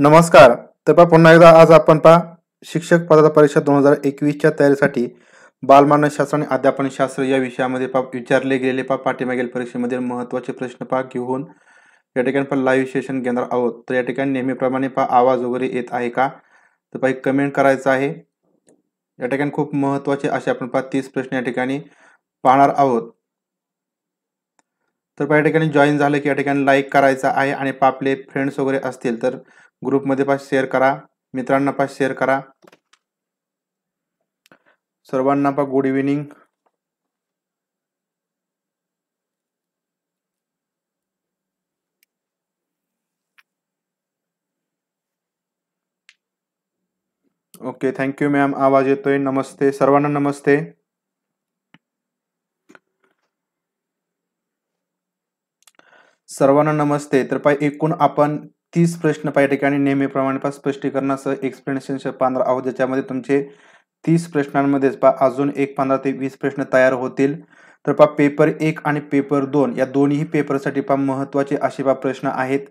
नमस्कार तर पहा पुन्हा एकदा आज आपण पहा शिक्षक पदाचा परीक्षा दोन हजार एकवीसच्या तयारीसाठी बालमानसशास्त्र आणि अध्यापन शास्त्र या विषयामध्ये पा विचारले गेलेले पा पाठीमागील परीक्षेमधील महत्त्वाचे प्रश्न पा घेऊन या ठिकाणी पण लाईव्ह सेशन घेणार आहोत तर या ठिकाणी नेहमीप्रमाणे पहा आवाज वगैरे येत आहे का तर पाहिजे कमेंट करायचं आहे या ठिकाणी खूप महत्त्वाचे असे आपण पहा तीस प्रश्न या ठिकाणी पाहणार आहोत तर पहा या ठिकाणी जॉईन झालं की या ठिकाणी लाईक करायचं आहे आणि पा आपले फ्रेंड्स वगैरे असतील तर ग्रुपमध्ये पा शेअर करा मित्रांना पा शेअर करा सर्वांना पा good evening okay thank you ma'am आवाज येतोय नमस्ते सर्वांना नमस्ते सर्वांना नमस्ते तर पाय एकूण आपण तीस प्रश्न पाय ठिकाणी नेहमीप्रमाणे पा स्पष्टीकरणासह सह पांढरा आहोत ज्याच्यामध्ये तुमचे तीस प्रश्नांमध्येच पा अजून एक पंधरा ते वीस प्रश्न तयार होतील तर पा पेपर एक आणि पेपर दोन या दोन्ही पेपरसाठी पा महत्त्वाचे असे पा प्रश्न आहेत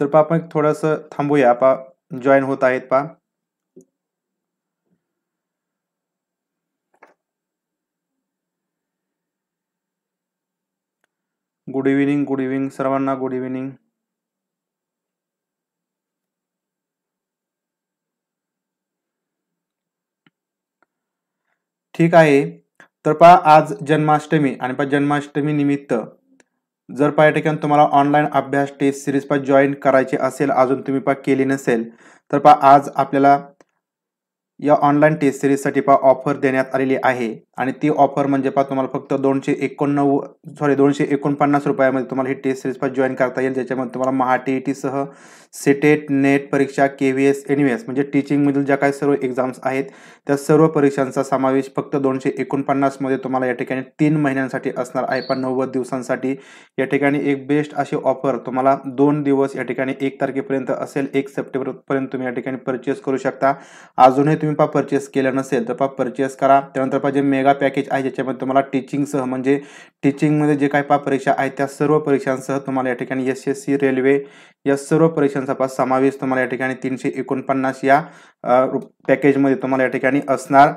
तर पहा आपण थोडस थांबूया पा जॉईन होत आहेत पा गुड इव्हिनिंग गुड इव्हिनिंग सर्वांना गुड इव्हिनिंग ठीक आहे तर पहा आज जन्माष्टमी आणि पहा जन्माष्टमी निमित्त जर पायटक्यान तुम्हाला ऑनलाईन अभ्यास टेस्ट सिरीज पा जॉईन करायची असेल अजून तुम्ही पा केली नसेल तर पा आज आपल्याला या ऑनलाईन टेस्ट सिरीजसाठी पा ऑफर देण्यात आलेली आहे आणि ती ऑफर म्हणजे पा तुम्हाला फक्त दोनशे एकोणनव्व सॉरी दोनशे एकोणपन्नास रुपयामध्ये तुम्हाला ही टेस्ट सिरीज पा जॉईन करता येईल ज्याच्यामध्ये तुम्हाला महा टी सह सिटेट नेट e e परीक्षा K V S N V S म्हणजे टीचिंगमधील ज्या काही सर्व एक्झाम्स आहेत त्या सर्व परीक्षांचा समावेश फक्त दोनशे एकोणपन्नासमध्ये तुम्हाला या ठिकाणी तीन महिन्यांसाठी असणार आहे पण नव्वद दिवसांसाठी या ठिकाणी एक बेस्ट असे ऑफर तुम्हाला दोन दिवस या ठिकाणी एक तारखेपर्यंत असेल एक सप्टेंबरपर्यंत तुम्ही या ठिकाणी परचेस करू शकता अजूनही तुम्ही पा परचेस केलं नसेल तर पा परचेस करा त्यानंतर पा जे मेगा पॅकेज आहे ज्याच्यामध्ये तुम्हाला टीचिंगसह म्हणजे टीचिंगमध्ये जे काही पा परीक्षा आहेत त्या सर्व परीक्षांसह तुम्हाला या ठिकाणी एस एस सी रेल्वे या सर्व परीक्षांचा पास समावेश तुम्हाला या ठिकाणी तीनशे एकोणपन्नास या पॅकेजमध्ये तुम्हाला या ठिकाणी असणार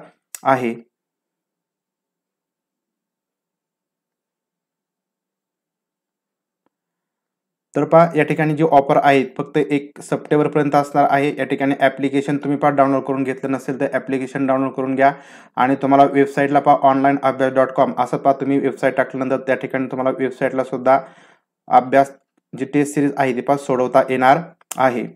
आहे तर पहा या ठिकाणी जे ऑफर आहेत फक्त एक सप्टेंबरपर्यंत असणार आहे या ठिकाणी ॲप्लिकेशन तुम्ही पहा डाउनलोड करून घेतलं नसेल तर ॲप्लिकेशन डाउनलोड करून घ्या आणि तुम्हाला वेबसाईटला पहा ऑनलाईन अभ्यास डॉट कॉम असं पहा तुम्ही वेबसाईट टाकल्यानंतर त्या ठिकाणी तुम्हाला वेबसाईटला सुद्धा अभ्यास जी टेस्ट सिरीज आहे ती पास सोडवता येणार आहे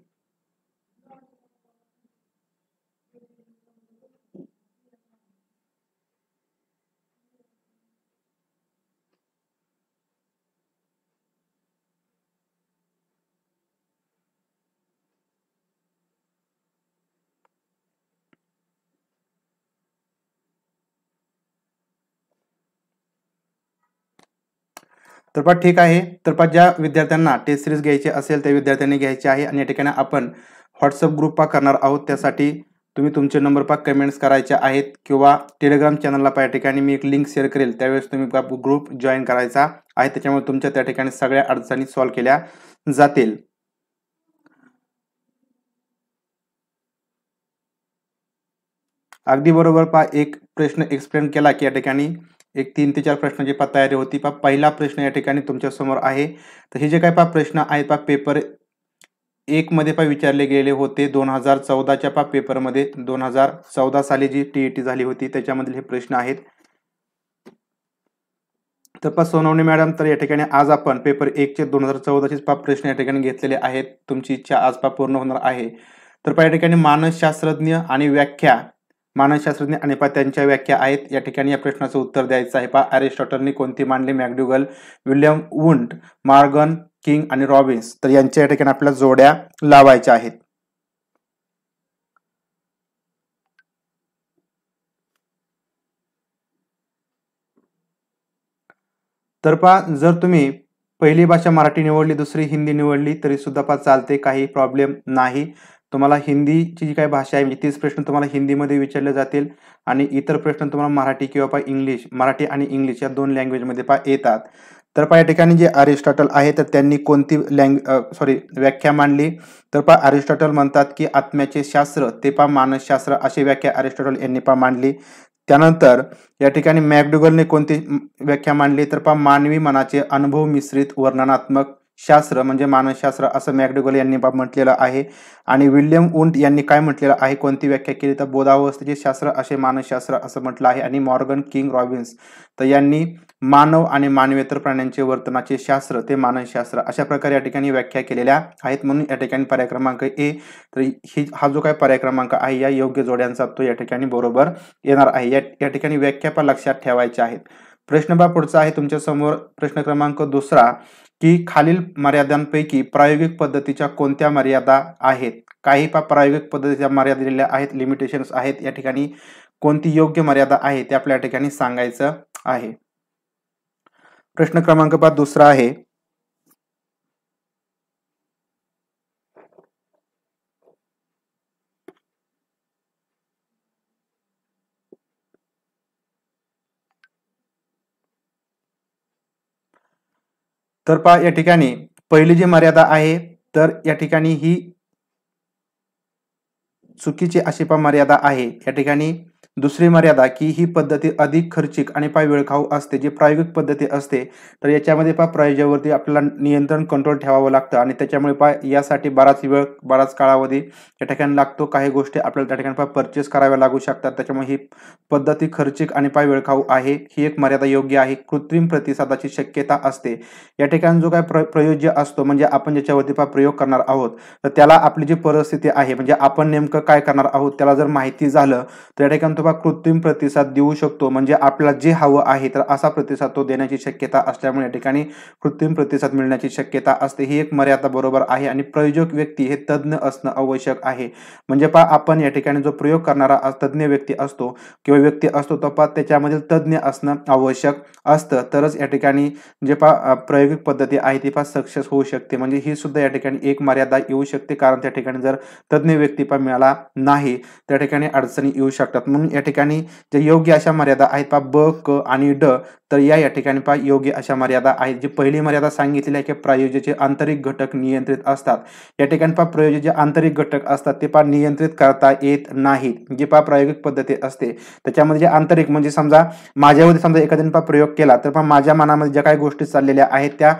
तर पहा ठीक आहे तर पहा ज्या विद्यार्थ्यांना टेस्ट सिरीज घ्यायची असेल त्या विद्यार्थ्यांनी घ्यायची आहे आणि या ठिकाणी आपण व्हॉट्सअप ग्रुप पा करणार आहोत त्यासाठी तुम्ही तुमचे नंबर पा कमेंट्स करायचे आहेत किंवा टेलिग्राम चॅनलला पा या ठिकाणी मी एक लिंक शेअर करेल त्यावेळेस तुम्ही ग्रुप जॉईन करायचा आहे त्याच्यामुळे तुमच्या त्या ठिकाणी सगळ्या अडचणी सॉल्व्ह केल्या जातील अगदी बरोबर पा एक प्रश्न एक्सप्लेन केला की या ठिकाणी एक तीन ते चार प्रश्नाची पा तयारी होती पा पहिला प्रश्न या ठिकाणी तुमच्यासमोर आहे तर हे जे काय पा प्रश्न आहेत पा पेपर एकमध्ये पा विचारले गेले होते दोन हजार चौदाच्या पा पेपरमध्ये दोन हजार चौदा साली जी टी ई टी झाली होती त्याच्यामधील हे प्रश्न आहेत तर पा सोनवणे मॅडम तर या ठिकाणी आज आपण पेपर एकचे दोन हजार चौदाचेच पा प्रश्न या ठिकाणी घेतलेले आहेत तुमची इच्छा आज पा पूर्ण होणार आहे तर पा या ठिकाणी मानसशास्त्रज्ञ आणि व्याख्या मानसशास्त्रज्ञ आणि पहा त्यांच्या व्याख्या आहेत या ठिकाणी या प्रश्नाचं उत्तर द्यायचं आहे पहा अरिस्टॉटलनी कोणती मांडली McDougall William Wundt Morgan King आणि रॉबिन्स तर यांच्या या ठिकाणी आपल्या जोड्या लावायच्या आहेत तर पहा जर तुम्ही पहिली भाषा मराठी निवडली दुसरी हिंदी निवडली तरी सुद्धा पहा चालते काही प्रॉब्लेम नाही तुम्हाला हिंदीची जी काही भाषा आहे तीच प्रश्न तुम्हाला हिंदीमध्ये विचारले जातील आणि इतर प्रश्न तुम्हाला मराठी किंवा पा इंग्लिश मराठी आणि इंग्लिश या दोन लँग्वेजमध्ये पा येतात तर पहा या ठिकाणी जे अरिस्टॉटल आहे तर त्यांनी कोणती लँग सॉरी व्याख्या मांडली तर पहा अरिस्टॉटल म्हणतात की आत्म्याचे शास्त्र ते पा मानसशास्त्र अशी व्याख्या अरिस्टॉटल यांनी पा मांडली त्यानंतर या ठिकाणी मॅकडुगलने कोणती व्याख्या मांडली तर पहा मानवी मनाचे अनुभव मिश्रित वर्णनात्मक शास्त्र म्हणजे मानसशास्त्र असं मॅकडुगल यांनी बाब म्हटलेलं आहे आणि विल्यम उंट यांनी काय म्हटलेलं आहे कोणती व्याख्या केली तर बोधावस्थेचे शास्त्र असे मानसशास्त्र असं म्हटलं आहे आणि मॉर्गन किंग रॉबिन्स तर यांनी मानव आणि मानवेतर प्राण्यांचे वर्तनाचे शास्त्र ते मानसशास्त्र अशा प्रकारे या ठिकाणी व्याख्या केलेल्या आहेत म्हणून या ठिकाणी पर्याय क्रमांक ए तर ही हा जो काय पर्याय क्रमांक आहे या योग्य जोड्यांचा तो या ठिकाणी बरोबर येणार आहे या या ठिकाणी व्याख्या पण लक्षात ठेवायच्या आहेत प्रश्न बा पुढचा आहे तुमच्या समोर प्रश्न क्रमांक दुसरा की खालील मर्यादांपैकी प्रायोगिक पद्धतीच्या कोणत्या मर्यादा आहेत काही पा प्रायोगिक पद्धतीच्या मर्यादा दिलेल्या आहेत लिमिटेशन्स आहेत या ठिकाणी कोणती योग्य मर्यादा आहे ते आपल्या ठिकाणी सांगायचं आहे प्रश्न क्रमांक पाच दुसरा आहे तर पहा या ठिकाणी पहिली जी मर्यादा आहे तर या ठिकाणी ही चुकीची अशी पहा मर्यादा आहे या ठिकाणी दुसरी मर्यादा की ही पद्धती अधिक खर्चिक आणि पाय वेळखाऊ असते जी प्रायोगिक पद्धती असते तर याच्यामध्ये पा प्रायोजावरती आपल्याला नियंत्रण कंट्रोल ठेवावं लागतं आणि त्याच्यामुळे पा यासाठी बराच वेळ बराच काळावधी या ठिकाणी लागतो काही गोष्टी आपल्याला त्या ठिकाणी पा परचेस कराव्या लागू शकतात त्याच्यामुळे ही पद्धती खर्चिक आणि पा वेळखाऊ आहे ही एक मर्यादा योग्य आहे कृत्रिम प्रतिसादाची शक्यता असते या ठिकाणी जो काय प्र प्रयोज्य असतो म्हणजे आपण ज्याच्यावरती पा प्रयोग करणार आहोत तर त्याला आपली जी परिस्थिती आहे म्हणजे आपण नेमकं काय करणार आहोत त्याला जर माहिती झालं तर या ठिकाणी कृत्रिम प्रतिसाद देऊ शकतो म्हणजे आपला जे हवं आहे तर असा प्रतिसाद तो देण्याची शक्यता असल्यामुळे या ठिकाणी कृत्रिम प्रतिसाद मिळण्याची शक्यता असते ही एक मर्यादा बरोबर आहे आणि प्रयोजक व्यक्ती हे तज्ज्ञ असणं आवश्यक आहे म्हणजे पा आपण या ठिकाणी जो प्रयोग करणारा तज्ज्ञ व्यक्ती असतो किंवा व्यक्ती असतो तो पा त्याच्यामधील तज्ज्ञ असणं आवश्यक असतं तरच या ठिकाणी जे पा प्रायोगिक पद्धती आहे ती पा सक्सेस होऊ शकते म्हणजे ही सुद्धा या ठिकाणी एक मर्यादा येऊ शकते कारण त्या ठिकाणी जर तज्ज्ञ व्यक्ती पा मिळाला नाही त्या ठिकाणी अडचणी येऊ शकतात म्हणून या ठिकाणी जे योग्य अशा मर्यादा आहेत पा ब क आणि ड तर या या ठिकाणी पा योग्य अशा मर्यादा आहेत जी पहिली मर्यादा सांगितलेली आहे की प्रायोजचे आंतरिक घटक नियंत्रित असतात या ठिकाणी पा प्रयोजे जे आंतरिक घटक असतात ते पा नियंत्रित करता येत नाहीत जे पा प्रायोगिक पद्धती असते त्याच्यामध्ये जे आंतरिक म्हणजे समजा माझ्यामध्ये समजा एखाद्याने पा प्रयोग केला तर पा माझ्या मनामध्ये ज्या काही गोष्टी चाललेल्या आहेत त्या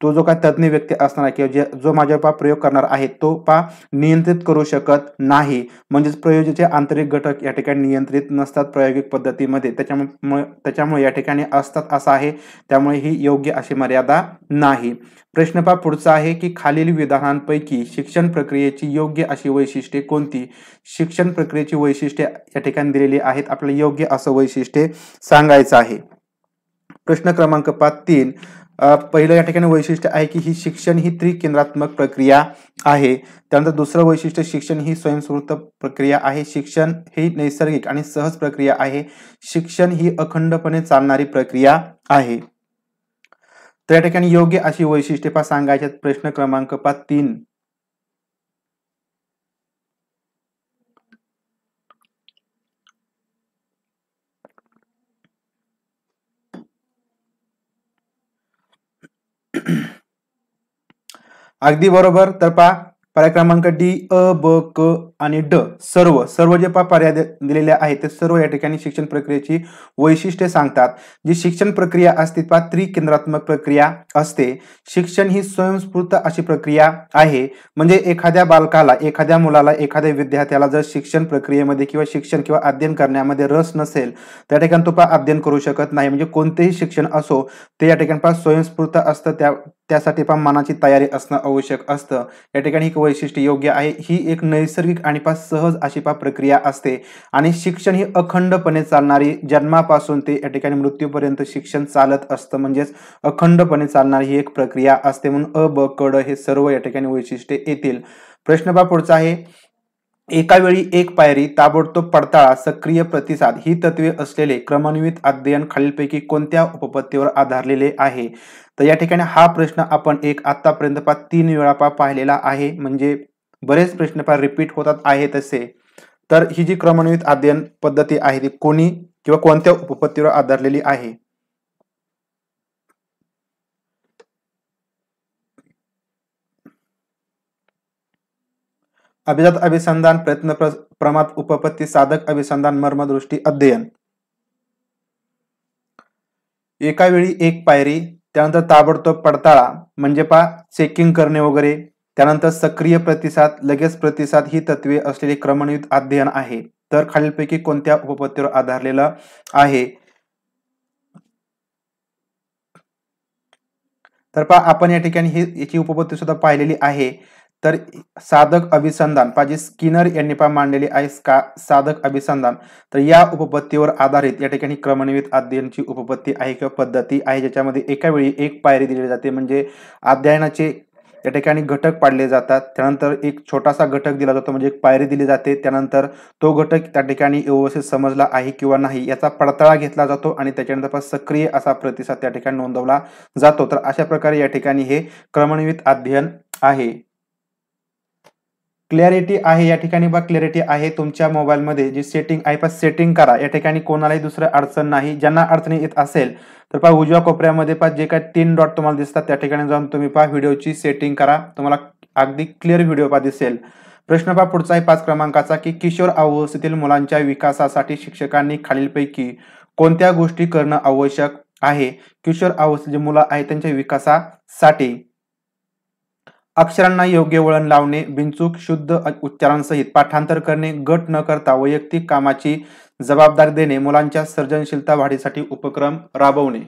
तो जो काय तज्ज्ञ व्यक्ती असणार किंवा जे जो पा प्रयोग करणार आहे तो पा नियंत्रित करू शकत नाही म्हणजेच प्रयोजचे आंतरिक घटक या ठिकाणी नियंत्रित नसतात प्रायोगिक पद्धतीमध्ये त्याच्यामुळे त्याच्यामुळे या ठिकाणी असतात असं आहे त्यामुळे ही योग्य अशी मर्यादा नाही प्रश्न पा पुढचा आहे की खालील विधानांपैकी शिक्षण प्रक्रियेची योग्य अशी वैशिष्ट्ये कोणती शिक्षण प्रक्रियेची वैशिष्ट्ये या ठिकाणी दिलेली आहेत आपल्याला योग्य असं वैशिष्ट्ये सांगायचं आहे प्रश्न क्रमांक पाच तीन पहिलं या ठिकाणी वैशिष्ट्य आहे की ही शिक्षण ही त्रिकेंद्रात्मक प्रक्रिया आहे त्यानंतर दुसरं वैशिष्ट्य शिक्षण ही स्वयंस्फूर्त प्रक्रिया आहे शिक्षण ही नैसर्गिक आणि सहज प्रक्रिया आहे शिक्षण ही अखंडपणे चालणारी प्रक्रिया आहे तर या ठिकाणी योग्य अशी वैशिष्ट्ये पा सांगायच्यात प्रश्न क्रमांक पा तीन अगदी बरोबर तर पा पर्याय क्रमांक डी अ ब क आणि ड सर्व सर्व जे पा पर्याय दिलेले आहेत ते सर्व या ठिकाणी शिक्षण प्रक्रियेची वैशिष्ट्ये सांगतात जी शिक्षण प्रक्रिया असते पा त्रिकेंद्रात्मक प्रक्रिया असते शिक्षण ही स्वयंस्फूर्त अशी प्रक्रिया आहे म्हणजे एखाद्या बालकाला एखाद्या मुलाला एखाद्या विद्यार्थ्याला जर शिक्षण प्रक्रियेमध्ये किंवा शिक्षण किंवा अध्ययन करण्यामध्ये रस नसेल त्या ठिकाणी तो पा अध्ययन करू शकत नाही म्हणजे कोणतेही शिक्षण असो ते या ठिकाणी पा स्वयंस्फूर्त असतं त्या त्यासाठी पण मनाची तयारी असणं आवश्यक असतं या ठिकाणी एक वैशिष्ट्य योग्य आहे ही एक नैसर्गिक आणि पा सहज अशी पा प्रक्रिया असते आणि शिक्षण ही अखंडपणे चालणारी जन्मापासून ते या ठिकाणी मृत्यूपर्यंत शिक्षण चालत असतं म्हणजेच अखंडपणे चालणारी ही एक प्रक्रिया असते म्हणून अ ब कड हे सर्व या ठिकाणी वैशिष्ट्ये येतील प्रश्न बा पुढचा आहे एकावेळी एक पायरी ताबडतोब पडताळा सक्रिय प्रतिसाद ही तत्वे असलेले क्रमान्वित अध्ययन खालीलपैकी कोणत्या उपपत्तीवर आधारलेले आहे तर या ठिकाणी हा प्रश्न आपण एक आतापर्यंत पा तीन वेळा पा पाहिलेला आहे म्हणजे बरेच प्रश्न पा रिपीट होतात आहे तसे तर ही जी क्रमान्वित अध्ययन पद्धती आहे ती कोणी किंवा कोणत्या उपपत्तीवर आधारलेली आहे अभिजात अभिसंधान प्रयत्न प्रमात उपपत्ती साधक अभिसंधान मर्मदृष्टी अध्ययन एका वेळी एक पायरी त्यानंतर ताबडतोब पडताळा म्हणजे पा चेकिंग करणे वगैरे त्यानंतर सक्रिय प्रतिसाद लगेच प्रतिसाद ही तत्वे असलेले क्रमणयुत अध्ययन आहे तर खालीलपैकी कोणत्या उपपत्तीवर आधारलेलं आहे तर पहा आपण या ठिकाणी ही याची उपपत्ती सुद्धा पाहिलेली आहे तर साधक अभिसंधान पाजी स्किनर यांनी पण मांडलेली आहे का साधक अभिसंधान तर या उपपत्तीवर आधारित या ठिकाणी क्रमनिवित अध्ययनची उपपत्ती आहे किंवा पद्धती आहे ज्याच्यामध्ये एका वेळी एक पायरी दिली जाते म्हणजे अध्ययनाचे या ठिकाणी घटक पाडले जातात त्यानंतर एक छोटासा घटक दिला जातो म्हणजे एक पायरी दिली जाते त्यानंतर तो घटक त्या ठिकाणी व्यवस्थित समजला आहे किंवा नाही याचा पडताळा घेतला जातो आणि त्याच्यानंतर सक्रिय असा प्रतिसाद त्या ठिकाणी नोंदवला जातो तर अशा प्रकारे या ठिकाणी हे क्रमनिवित अध्ययन आहे क्लॅरिटी आहे या ठिकाणी बा क्लॅरिटी आहे तुमच्या मोबाईलमध्ये जी सेटिंग आहे पास सेटिंग करा या ठिकाणी कोणालाही दुसरं अडचण नाही ज्यांना अडचणी येत असेल तर पहा उजव्या कोपऱ्यामध्ये पहा जे काही तीन डॉट तुम्हाला दिसतात त्या ठिकाणी जाऊन तुम्ही पहा व्हिडिओची सेटिंग करा तुम्हाला अगदी क्लिअर व्हिडिओ पहा दिसेल प्रश्न पहा पुढचा आहे पाच क्रमांकाचा की किशोर अवस्थेतील मुलांच्या विकासासाठी शिक्षकांनी खालीलपैकी कोणत्या गोष्टी करणं आवश्यक आहे किशोर अवस्थे जे मुलं आहेत त्यांच्या विकासासाठी अक्षरांना योग्य वळण लावणे बिनचूक शुद्ध उच्चारांसहित पाठांतर करणे गट न करता वैयक्तिक कामाची जबाबदारी देणे मुलांच्या सर्जनशीलता वाढीसाठी उपक्रम राबवणे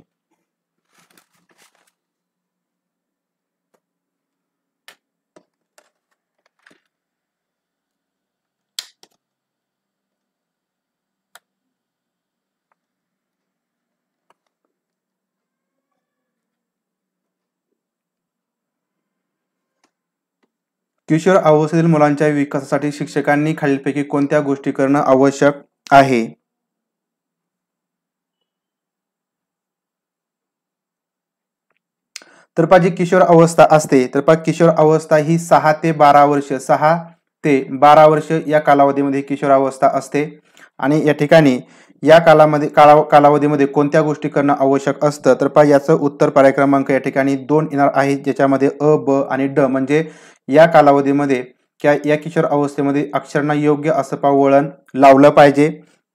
किशोर अवस्थेतील मुलांच्या विकासासाठी शिक्षकांनी खालीलपैकी कोणत्या गोष्टी करणं आवश्यक आहे तर जी किशोर अवस्था असते तर पा किशोर अवस्था ही सहा ते बारा वर्ष सहा ते बारा वर्ष या कालावधीमध्ये किशोर अवस्था असते आणि या ठिकाणी या कालामध्ये काला कालावधीमध्ये कोणत्या गोष्टी करणं आवश्यक असतं तर पा याचं उत्तर पर्याय क्रमांक या ठिकाणी दोन येणार आहे ज्याच्यामध्ये अ ब आणि ड म्हणजे या कालावधीमध्ये त्या या किशोर अवस्थेमध्ये अक्षरांना योग्य असं पावळण लावलं पाहिजे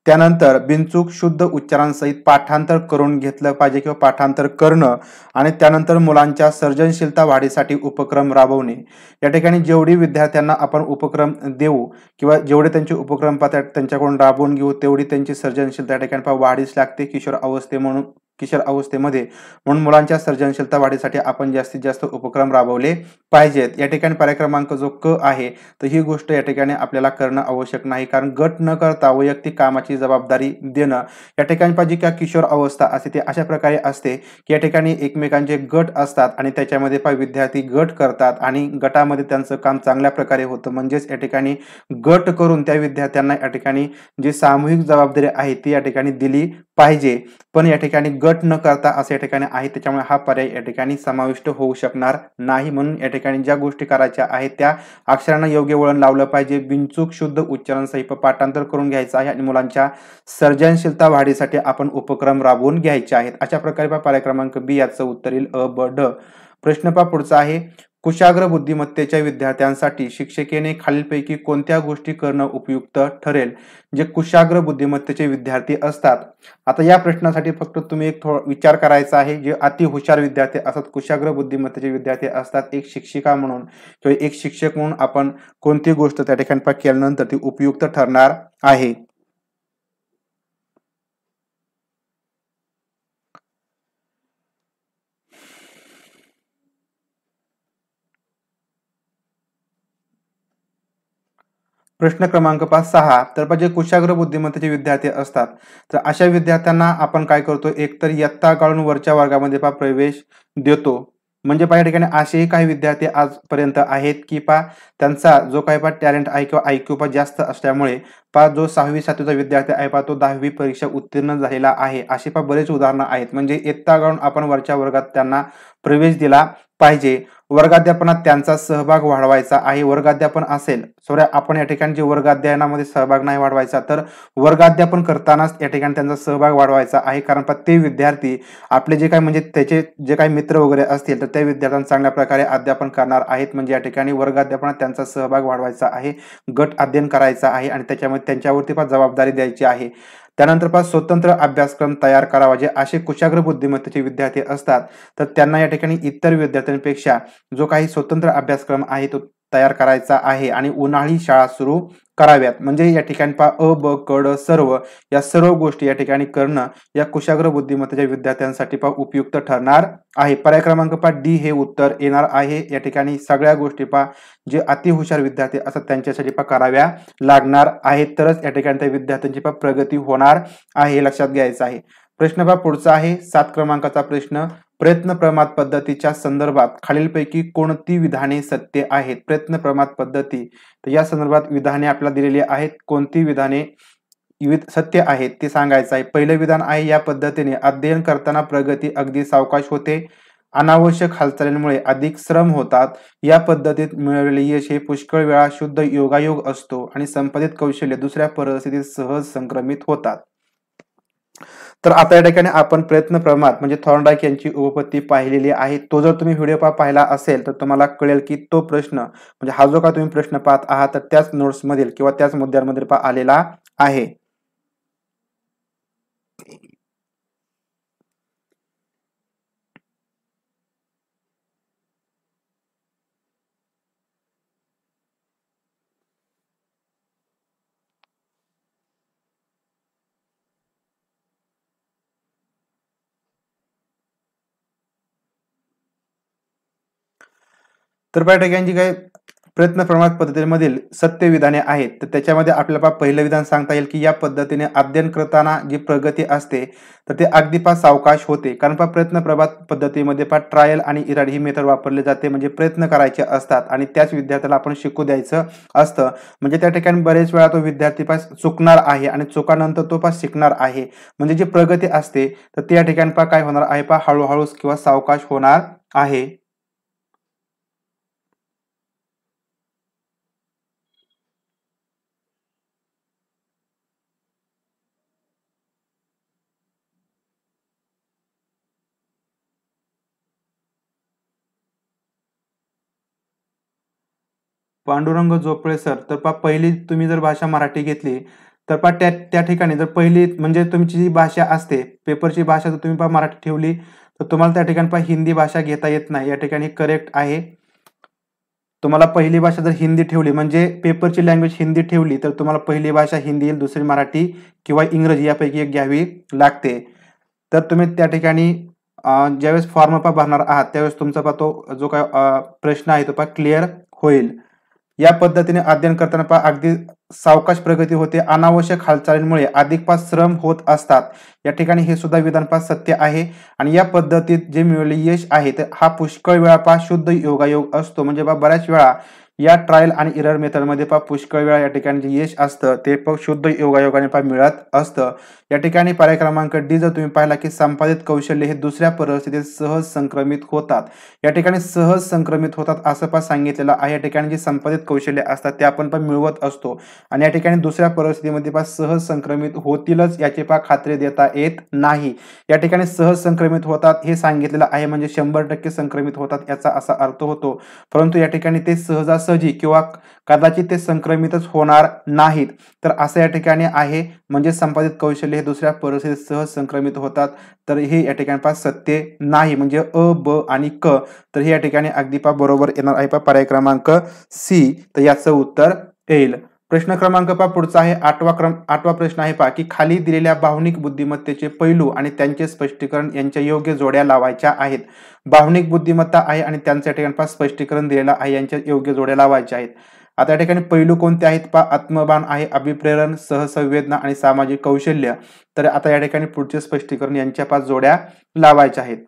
त्यानंतर बिनचूक शुद्ध उच्चारांसहित पाठांतर करून घेतलं पाहिजे किंवा पाठांतर करणं आणि त्यानंतर मुलांच्या सर्जनशीलता वाढीसाठी उपक्रम राबवणे या ठिकाणी जेवढी विद्यार्थ्यांना आपण उपक्रम देऊ किंवा जेवढे त्यांचे उपक्रम त्यांच्याकडून राबवून घेऊ तेवढी त्यांची सर्जनशीलता या ठिकाणी वाढीस लागते किशोर अवस्थे म्हणून किशोर अवस्थेमध्ये म्हणून मुलांच्या सर्जनशीलता वाढीसाठी आपण जास्तीत जास्त उपक्रम राबवले पाहिजेत या ठिकाणी पर्याय जो क आहे तर ही गोष्ट या ठिकाणी आपल्याला करणं आवश्यक नाही कारण गट न करता वैयक्तिक कामाची जबाबदारी देणं या ठिकाणी पाहिजे का किशोर अवस्था असते ते अशा प्रकारे असते की या ठिकाणी एकमेकांचे गट असतात आणि त्याच्यामध्ये पाय विद्यार्थी गट करतात आणि गटामध्ये त्यांचं काम चांगल्या प्रकारे होतं म्हणजेच या ठिकाणी गट करून त्या विद्यार्थ्यांना या ठिकाणी जी सामूहिक जबाबदारी आहे ती या ठिकाणी दिली पाहिजे पण या ठिकाणी गट न करता असे या ठिकाणी आहे त्याच्यामुळे हा पर्याय या ठिकाणी समाविष्ट होऊ शकणार नाही म्हणून या ठिकाणी ज्या गोष्टी करायच्या आहेत त्या अक्षरांना योग्य वळण लावलं पाहिजे बिनचूक शुद्ध उच्चारण सहित पाठांतर करून घ्यायचं आहे आणि मुलांच्या सर्जनशीलता वाढीसाठी आपण उपक्रम राबवून घ्यायचे आहेत अशा प्रकारे पहा पर्याय क्रमांक बी याचं उत्तर येईल अ ब ड प्रश्न पा पुढचा आहे कुशाग्र बुद्धिमत्तेच्या विद्यार्थ्यांसाठी शिक्षिकेने खालीलपैकी कोणत्या गोष्टी करणं उपयुक्त ठरेल जे कुशाग्र बुद्धिमत्तेचे विद्यार्थी असतात आता या प्रश्नासाठी फक्त तुम्ही एक थोडा विचार करायचा आहे जे अति हुशार विद्यार्थी असतात कुशाग्र बुद्धिमत्तेचे विद्यार्थी असतात एक शिक्षिका म्हणून किंवा एक शिक्षक म्हणून आपण कोणती गोष्ट त्या ठिकाणी केल्यानंतर ती उपयुक्त ठरणार आहे प्रश्न क्रमांक पाच सहा तर जे कुशाग्र बुद्धिमत्तेचे विद्यार्थी असतात तर अशा विद्यार्थ्यांना आपण काय करतो एकतर इयत्ता काढून वरच्या वर्गामध्ये पा प्रवेश देतो म्हणजे पहा या ठिकाणी असेही काही विद्यार्थी आजपर्यंत आहेत की पा त्यांचा जो काही पा टॅलेंट आहे किंवा आयक्यू पा जास्त असल्यामुळे पहा जो सहावी सातवीचा विद्यार्थी आहे पहा तो दहावी परीक्षा उत्तीर्ण झालेला आहे अशी पहा बरेच उदाहरणं आहेत म्हणजे इत्ता काढून आपण वरच्या वर्गात त्यांना प्रवेश दिला पाहिजे वर्गाध्यापनात त्यांचा सहभाग वाढवायचा आहे वर्गाध्यापन असेल सॉरी आपण या ठिकाणी जे वर्गाध्यायनामध्ये सहभाग नाही वाढवायचा तर वर्गाध्यापन करतानाच या ठिकाणी त्यांचा सहभाग वाढवायचा आहे कारण ते विद्यार्थी आपले जे काही म्हणजे त्याचे जे काही मित्र वगैरे असतील तर त्या विद्यार्थ्यांना चांगल्या प्रकारे अध्यापन करणार आहेत म्हणजे या ठिकाणी वर्गाध्यापनात त्यांचा सहभाग वाढवायचा आहे गट अध्ययन करायचा आहे आणि त्याच्यामध्ये त्यांच्यावरती पण जबाबदारी द्यायची आहे त्यानंतर पण स्वतंत्र अभ्यासक्रम तयार करावा जे असे कुशाग्र बुद्धिमत्तेचे विद्यार्थी असतात तर त्यांना या ठिकाणी इतर विद्यार्थ्यांपेक्षा जो काही स्वतंत्र अभ्यासक्रम आहे तो तयार करायचा आहे आणि उन्हाळी शाळा सुरू कराव्यात म्हणजे या ठिकाणी पा अ ब कड सर्व या सर्व गोष्टी या ठिकाणी करणं या कुशाग्र बुद्धिमत्तेच्या विद्यार्थ्यांसाठी पा उपयुक्त ठरणार आहे पर्याय क्रमांक पा डी हे उत्तर येणार आहे या ठिकाणी सगळ्या गोष्टी पा जे अतिहुशार विद्यार्थी असतात त्यांच्यासाठी पा कराव्या लागणार आहेत तरच या ठिकाणी त्या विद्यार्थ्यांची पा प्रगती होणार आहे लक्षात घ्यायचं आहे प्रश्न पा पुढचा आहे सात क्रमांकाचा प्रश्न प्रयत्न प्रमाद पद्धतीच्या संदर्भात खालीलपैकी कोणती विधाने सत्य आहेत प्रयत्न प्रमाद पद्धती तर या संदर्भात विधाने आपल्याला दिलेली आहेत कोणती विधाने सत्य आहेत ते सांगायचं आहे पहिलं विधान आहे या पद्धतीने अध्ययन करताना प्रगती अगदी सावकाश होते अनावश्यक हालचालींमुळे अधिक श्रम होतात या पद्धतीत मिळवलेले यश हे पुष्कळ वेळा शुद्ध योगायोग असतो आणि संपादित कौशल्य दुसऱ्या परिस्थितीत सहज संक्रमित होतात तर आता या ठिकाणी आपण प्रयत्न प्रमाणात म्हणजे थॉर्नडायक यांची उपपत्ती पाहिलेली आहे तो जर तुम्ही व्हिडिओ पाहिला असेल तर तुम्हाला कळेल की तो प्रश्न म्हणजे हा जो का तुम्ही प्रश्न पाहत आहात तर त्याच नोट्समधील किंवा त्याच मुद्द्यांमध्ये आलेला आहे तर ठिकाणी यांची काही प्रयत्न प्रमाण पद्धतीमधील सत्य विधाने आहेत तर त्याच्यामध्ये आपल्याला पहिलं विधान सांगता येईल की या पद्धतीने अध्ययन करताना जी प्रगती असते तर ते अगदी पा सावकाश होते कारण पा प्रयत्न प्रभात पद्धतीमध्ये पा ट्रायल आणि इराड ही मेथड वापरली जाते म्हणजे प्रयत्न करायचे असतात आणि त्याच विद्यार्थ्याला आपण शिकू द्यायचं असतं म्हणजे त्या ठिकाणी बरेच वेळा तो विद्यार्थी पास चुकणार आहे आणि चुकानंतर तो पास शिकणार आहे म्हणजे जी प्रगती असते तर त्या ठिकाणी पा काय होणार आहे पा हळूहळू किंवा सावकाश होणार आहे पांडुरंग जोपळे सर तर पा पहिली तुम्ही जर भाषा मराठी घेतली तर पा त्या त्या ठिकाणी जर पहिली म्हणजे तुमची जी भाषा असते पेपरची भाषा जर तुम्ही पा मराठी ठेवली तर तुम्हाला त्या ठिकाणी पा हिंदी भाषा घेता येत नाही या ठिकाणी करेक्ट आहे तुम्हाला पहिली भाषा जर हिंदी ठेवली म्हणजे पेपरची लँग्वेज हिंदी ठेवली तर तुम्हाला पहिली भाषा हिंदी येईल दुसरी मराठी किंवा इंग्रजी यापैकी एक घ्यावी लागते तर तुम्ही त्या ठिकाणी ज्यावेळेस फॉर्म पा भरणार आहात त्यावेळेस तुमचा पा तो जो काय प्रश्न आहे तो पा क्लिअर होईल या पद्धतीने अध्ययन करताना पहा अगदी सावकाश प्रगती होते अनावश्यक हालचालींमुळे अधिक पास श्रम होत असतात या ठिकाणी हे सुद्धा विधानपास सत्य आहे आणि या पद्धतीत जे मिळवले यश आहे तर हा पुष्कळ वेळा पा शुद्ध योगायोग असतो म्हणजे बा बऱ्याच वेळा या ट्रायल आणि इरर मेथडमध्ये पहा पुष्कळ वेळा या ठिकाणी जे यश असतं ते पण शुद्ध योगायोगाने पहा मिळत असतं या ठिकाणी पर्याय क्रमांक डी जर तुम्ही पाहिला की संपादित कौशल्य हे दुसऱ्या परिस्थितीत सहज संक्रमित होतात या ठिकाणी सहज संक्रमित होतात असं पण सांगितलेलं आहे या ठिकाणी जी संपादित कौशल्य असतात ते आपण पण मिळवत असतो आणि या ठिकाणी दुसऱ्या परिस्थितीमध्ये पा सहज संक्रमित होतीलच याची पा खात्री देता येत नाही या ठिकाणी सहज संक्रमित होतात हे सांगितलेलं आहे म्हणजे शंभर टक्के संक्रमित होतात याचा असा अर्थ होतो परंतु या ठिकाणी ते सहजासहजी किंवा कदाचित ते संक्रमितच होणार नाहीत तर असं या ठिकाणी आहे म्हणजे संपादित कौशल्य हे दुसऱ्या परिस्थितीत सहज संक्रमित होतात तर हे या ठिकाणी पहा सत्य नाही म्हणजे अ ब आणि क तर हे या ठिकाणी अगदी पा बरोबर येणार आहे पा पर्याय क्रमांक सी तर याचं उत्तर येईल प्रश्न क्रमांक पा पुढचा आहे आठवा क्रम आठवा प्रश्न आहे पा की खाली दिलेल्या भावनिक बुद्धिमत्तेचे पैलू आणि त्यांचे स्पष्टीकरण यांच्या योग्य जोड्या लावायच्या आहेत भावनिक बुद्धिमत्ता आहे आणि त्यांच्या ठिकाणी पा स्पष्टीकरण दिलेलं आहे यांच्या योग्य जोड्या लावायच्या आहेत आता या ठिकाणी पैलू कोणते आहेत पा आत्मबान आहे अभिप्रेरण सहसंवेदना आणि सामाजिक कौशल्य तर आता या ठिकाणी पुढचे स्पष्टीकरण यांच्या पाच जोड्या लावायच्या आहेत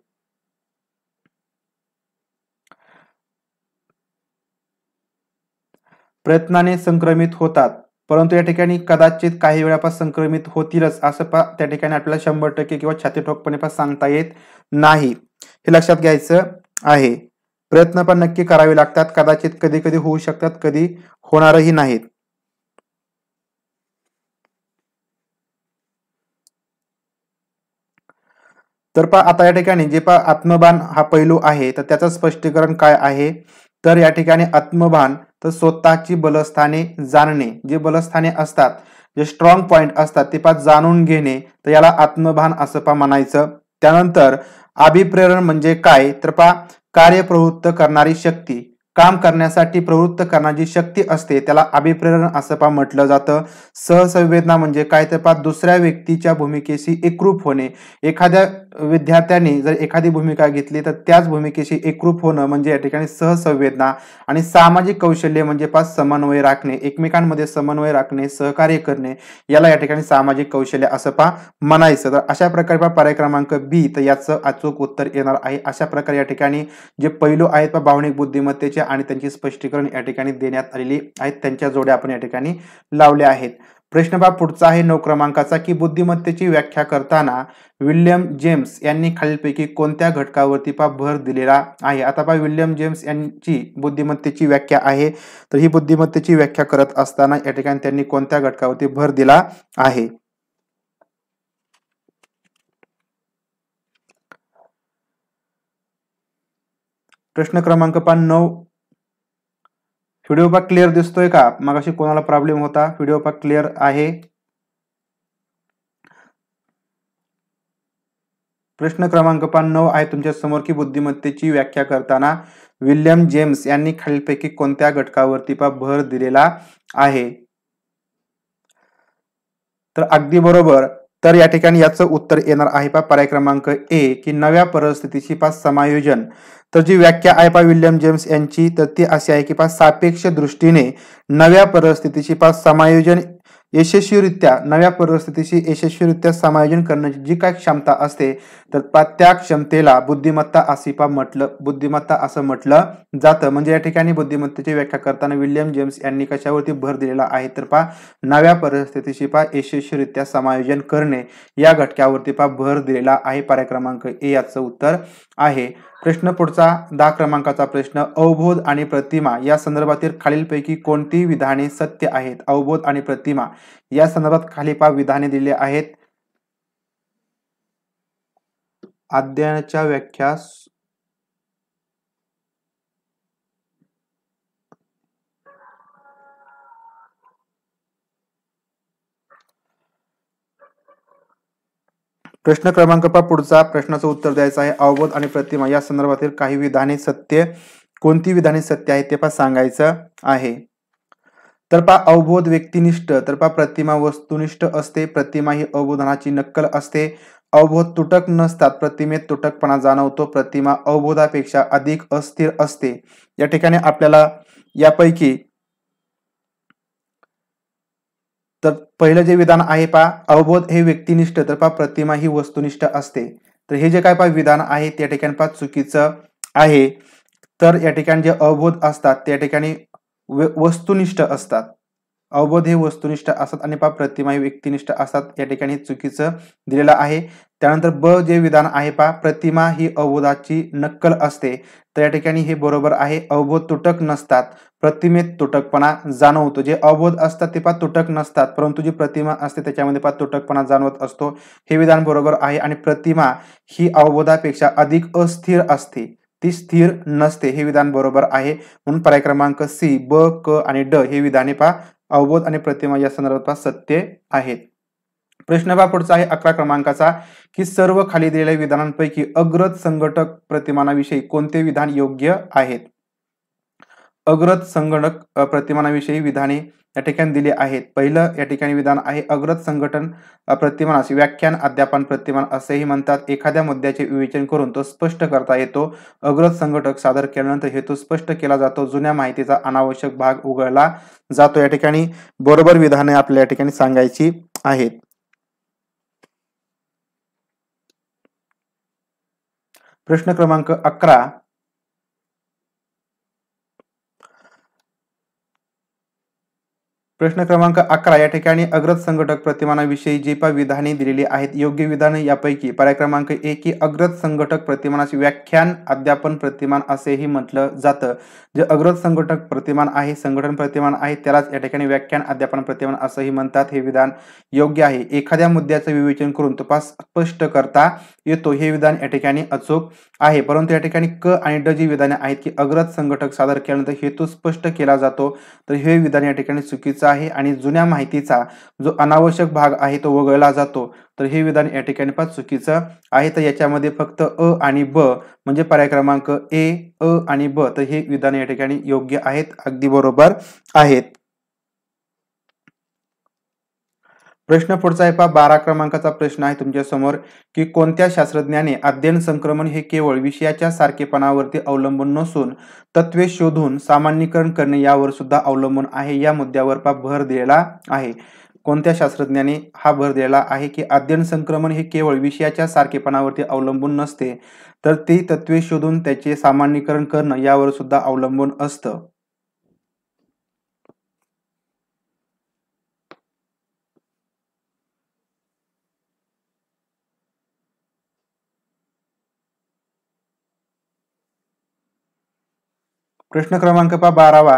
प्रयत्नाने संक्रमित होतात परंतु या ठिकाणी कदाचित काही वेळापास संक्रमित होतीलच असं पा त्या ठिकाणी आपल्याला शंभर टक्के किंवा छातीठोकपणे पास सांगता येत नाही हे लक्षात घ्यायचं आहे प्रयत्न पण नक्की करावे लागतात कदाचित कधी कधी होऊ शकतात कधी होणारही नाहीत तर पा आता या ठिकाणी जे पा आत्मभान हा पैलू आहे तर त्याचं स्पष्टीकरण काय आहे तर या ठिकाणी आत्मभान तर स्वतःची बलस्थाने जाणणे जे बलस्थाने असतात जे स्ट्रॉंग पॉइंट असतात ते पा जाणून घेणे तर याला आत्मभान असं पा म्हणायचं त्यानंतर अभिप्रेरण म्हणजे काय तर पा कार्यप्रवृत्त करणारी शक्ती काम करण्यासाठी प्रवृत्त करण्याची शक्ती असते त्याला अभिप्रेरण असं पा म्हटलं जातं सहसंवेदना म्हणजे काय तर पा दुसऱ्या व्यक्तीच्या भूमिकेशी एकरूप होणे एखाद्या विद्यार्थ्याने जर एखादी भूमिका घेतली तर त्याच भूमिकेशी एकरूप होणं म्हणजे या ठिकाणी सहसंवेदना आणि सामाजिक कौशल्य म्हणजे पा समन्वय राखणे एकमेकांमध्ये समन्वय राखणे सहकार्य करणे याला या ठिकाणी सामाजिक कौशल्य असं पा म्हणायचं तर अशा प्रकारे पा पर्याय क्रमांक बी तर याचं अचूक उत्तर येणार आहे अशा प्रकारे या ठिकाणी जे पैलू आहेत पा भावनिक बुद्धिमत्तेचे आणि त्यांची स्पष्टीकरण या ठिकाणी देण्यात आलेली आहेत त्यांच्या जोड्या आपण या ठिकाणी लावल्या आहेत प्रश्नभाग पुढचा आहे नऊ क्रमांकाचा की बुद्धिमत्तेची व्याख्या करताना विल्यम जेम्स यांनी खालीलपैकी कोणत्या घटकावरती पा भर दिलेला आहे आता पा विल्यम जेम्स यांची बुद्धिमत्तेची व्याख्या आहे तर ही बुद्धिमत्तेची व्याख्या करत असताना या ठिकाणी त्यांनी कोणत्या घटकावरती भर दिला आहे प्रश्न क्रमांक पा नऊ व्हिडिओ पा क्लिअर दिसतोय का मगाशी कोणाला प्रॉब्लेम होता व्हिडिओ पा क्लिअर आहे प्रश्न क्रमांक पण नऊ आहे तुमच्या समोर की बुद्धिमत्तेची व्याख्या करताना विल्यम जेम्स यांनी खालीलपैकी कोणत्या घटकावरती पा भर दिलेला आहे तर अगदी बरोबर तर या ठिकाणी याचं उत्तर येणार आहे पा पर्याय क्रमांक ए की नव्या परिस्थितीची पा समायोजन तर जी व्याख्या आहे पा विल्यम जेम्स यांची तर ती अशी आहे की पा सापेक्ष दृष्टीने नव्या परिस्थितीची पा समायोजन यशस्वीरित्या नव्या परिस्थितीशी यशस्वीरित्या समायोजन करण्याची जी काय क्षमता असते तर त्या क्षमतेला बुद्धिमत्ता आसिपा म्हटलं बुद्धिमत्ता असं म्हटलं जातं म्हणजे या ठिकाणी बुद्धिमत्तेची व्याख्या करताना विल्यम जेम्स यांनी कशावरती भर दिलेला आहे तर पा नव्या परिस्थितीशी पा यशस्वीरित्या समायोजन करणे या घटक्यावरती पा भर दिलेला आहे पर्याय क्रमांक ए याचं उत्तर आहे प्रश्न पुढचा दहा क्रमांकाचा प्रश्न अवबोध आणि प्रतिमा या संदर्भातील खालीलपैकी कोणती विधाने सत्य आहेत अवबोध आणि प्रतिमा या संदर्भात खाली पा विधाने दिली आहेत अध्ययनाच्या व्याख्या प्रश्न क्रमांक पा पुढचा प्रश्नाचं उत्तर द्यायचं आहे अवबोध आणि प्रतिमा या संदर्भातील काही विधाने सत्य कोणती विधाने सत्य आहे ते पा सांगायचं आहे तर पा अवबोध व्यक्तिनिष्ठ तर पा प्रतिमा वस्तुनिष्ठ असते प्रतिमा ही अवबोधनाची नक्कल असते अवबोध तुटक नसतात प्रतिमेत तुटकपणा जाणवतो प्रतिमा अवबोधापेक्षा अधिक अस्थिर असते या ठिकाणी आपल्याला यापैकी तर पहिलं जे विधान आहे पहा अवबोध हे व्यक्तिनिष्ठ तर पहा प्रतिमा ही वस्तुनिष्ठ असते तर हे जे काय पा विधान आहे त्या ठिकाणी पा चुकीचं आहे तर या ठिकाणी जे अवबोध असतात त्या ठिकाणी वस्तुनिष्ठ असतात अवबोध हे वस्तुनिष्ठ असतात आणि पहा प्रतिमा ही व्यक्तिनिष्ठ असतात या ठिकाणी चुकीचं दिलेलं आहे त्यानंतर ब जे विधान आहे पहा प्रतिमा ही अवबोधाची नक्कल असते तर या ठिकाणी हे बरोबर आहे अवबोध तुटक नसतात प्रतिमेत तुटकपणा जाणवतो जे अवबोध असतात ते पा तुटक नसतात परंतु जी प्रतिमा असते त्याच्यामध्ये पा तुटकपणा जाणवत असतो हे विधान बरोबर आहे आणि प्रतिमा ही अवबोधापेक्षा अधिक अस्थिर असते ती स्थिर नसते हे विधान बरोबर आहे म्हणून पर्याय क्रमांक सी ब क आणि ड हे विधाने पा अवबोध आणि प्रतिमा या संदर्भात सत्य आहेत प्रश्न पा पुढचा आहे अकरा क्रमांकाचा की सर्व खाली दिलेल्या विधानांपैकी अग्रज संघटक प्रतिमानाविषयी कोणते विधान योग्य आहेत अग्रत संगणक प्रतिमानाविषयी विधाने या ठिकाणी दिली आहेत पहिलं या ठिकाणी विधान आहे अग्रत संघटन प्रतिमानास व्याख्यान अध्यापन प्रतिमान असेही म्हणतात एखाद्या मुद्द्याचे विवेचन करून तो स्पष्ट करता येतो अग्रत संघटक सादर केल्यानंतर हेतू स्पष्ट केला जातो जुन्या माहितीचा अनावश्यक भाग उघडला जातो या ठिकाणी बरोबर विधाने आपल्या या ठिकाणी सांगायची आहेत प्रश्न क्रमांक अकरा प्रश्न क्रमांक अकरा या ठिकाणी अग्रज संघटक प्रतिमानाविषयी जे पण विधाने दिलेली आहेत योग्य विधानं यापैकी पर्याय क्रमांक एक ही अग्रज संघटक प्रतिमानाचे व्याख्यान अध्यापन प्रतिमान असेही म्हटलं जातं जे अग्रज संघटक प्रतिमान आहे संघटन प्रतिमान आहे त्यालाच या ठिकाणी व्याख्यान अध्यापन प्रतिमान असंही म्हणतात हे विधान योग्य आहे एखाद्या मुद्द्याचं विवेचन करून तपास स्पष्ट करता येतो हे विधान या ठिकाणी अचूक आहे परंतु या ठिकाणी क आणि ड जी विधाने आहेत की अग्रज संघटक सादर केल्यानंतर हेतू स्पष्ट केला जातो तर हे विधान या ठिकाणी चुकीचा आहे आणि जुन्या माहितीचा जो अनावश्यक भाग आहे तो वगळला जातो तर हे विधान या ठिकाणी पाच चुकीचं आहे तर याच्यामध्ये फक्त अ आणि ब म्हणजे पर्याय क्रमांक ए अ आणि ब तर हे विधान या ठिकाणी योग्य आहेत अगदी बरोबर आहेत प्रश्न पुढचा आहे पहा बारा क्रमांकाचा प्रश्न आहे तुमच्या समोर की कोणत्या शास्त्रज्ञाने अध्ययन संक्रमण हे केवळ विषयाच्या सारखेपणावरती अवलंबून नसून तत्वे शोधून सामान्यीकरण करणे यावर सुद्धा अवलंबून आहे या मुद्द्यावर पा भर दिलेला आहे कोणत्या शास्त्रज्ञाने हा भर दिलेला आहे की अध्ययन संक्रमण हे केवळ विषयाच्या सारखेपणावरती अवलंबून नसते तर ती तत्वे शोधून त्याचे सामान्यीकरण करणं यावर सुद्धा अवलंबून असतं प्रश्न क्रमांक पहा बारावा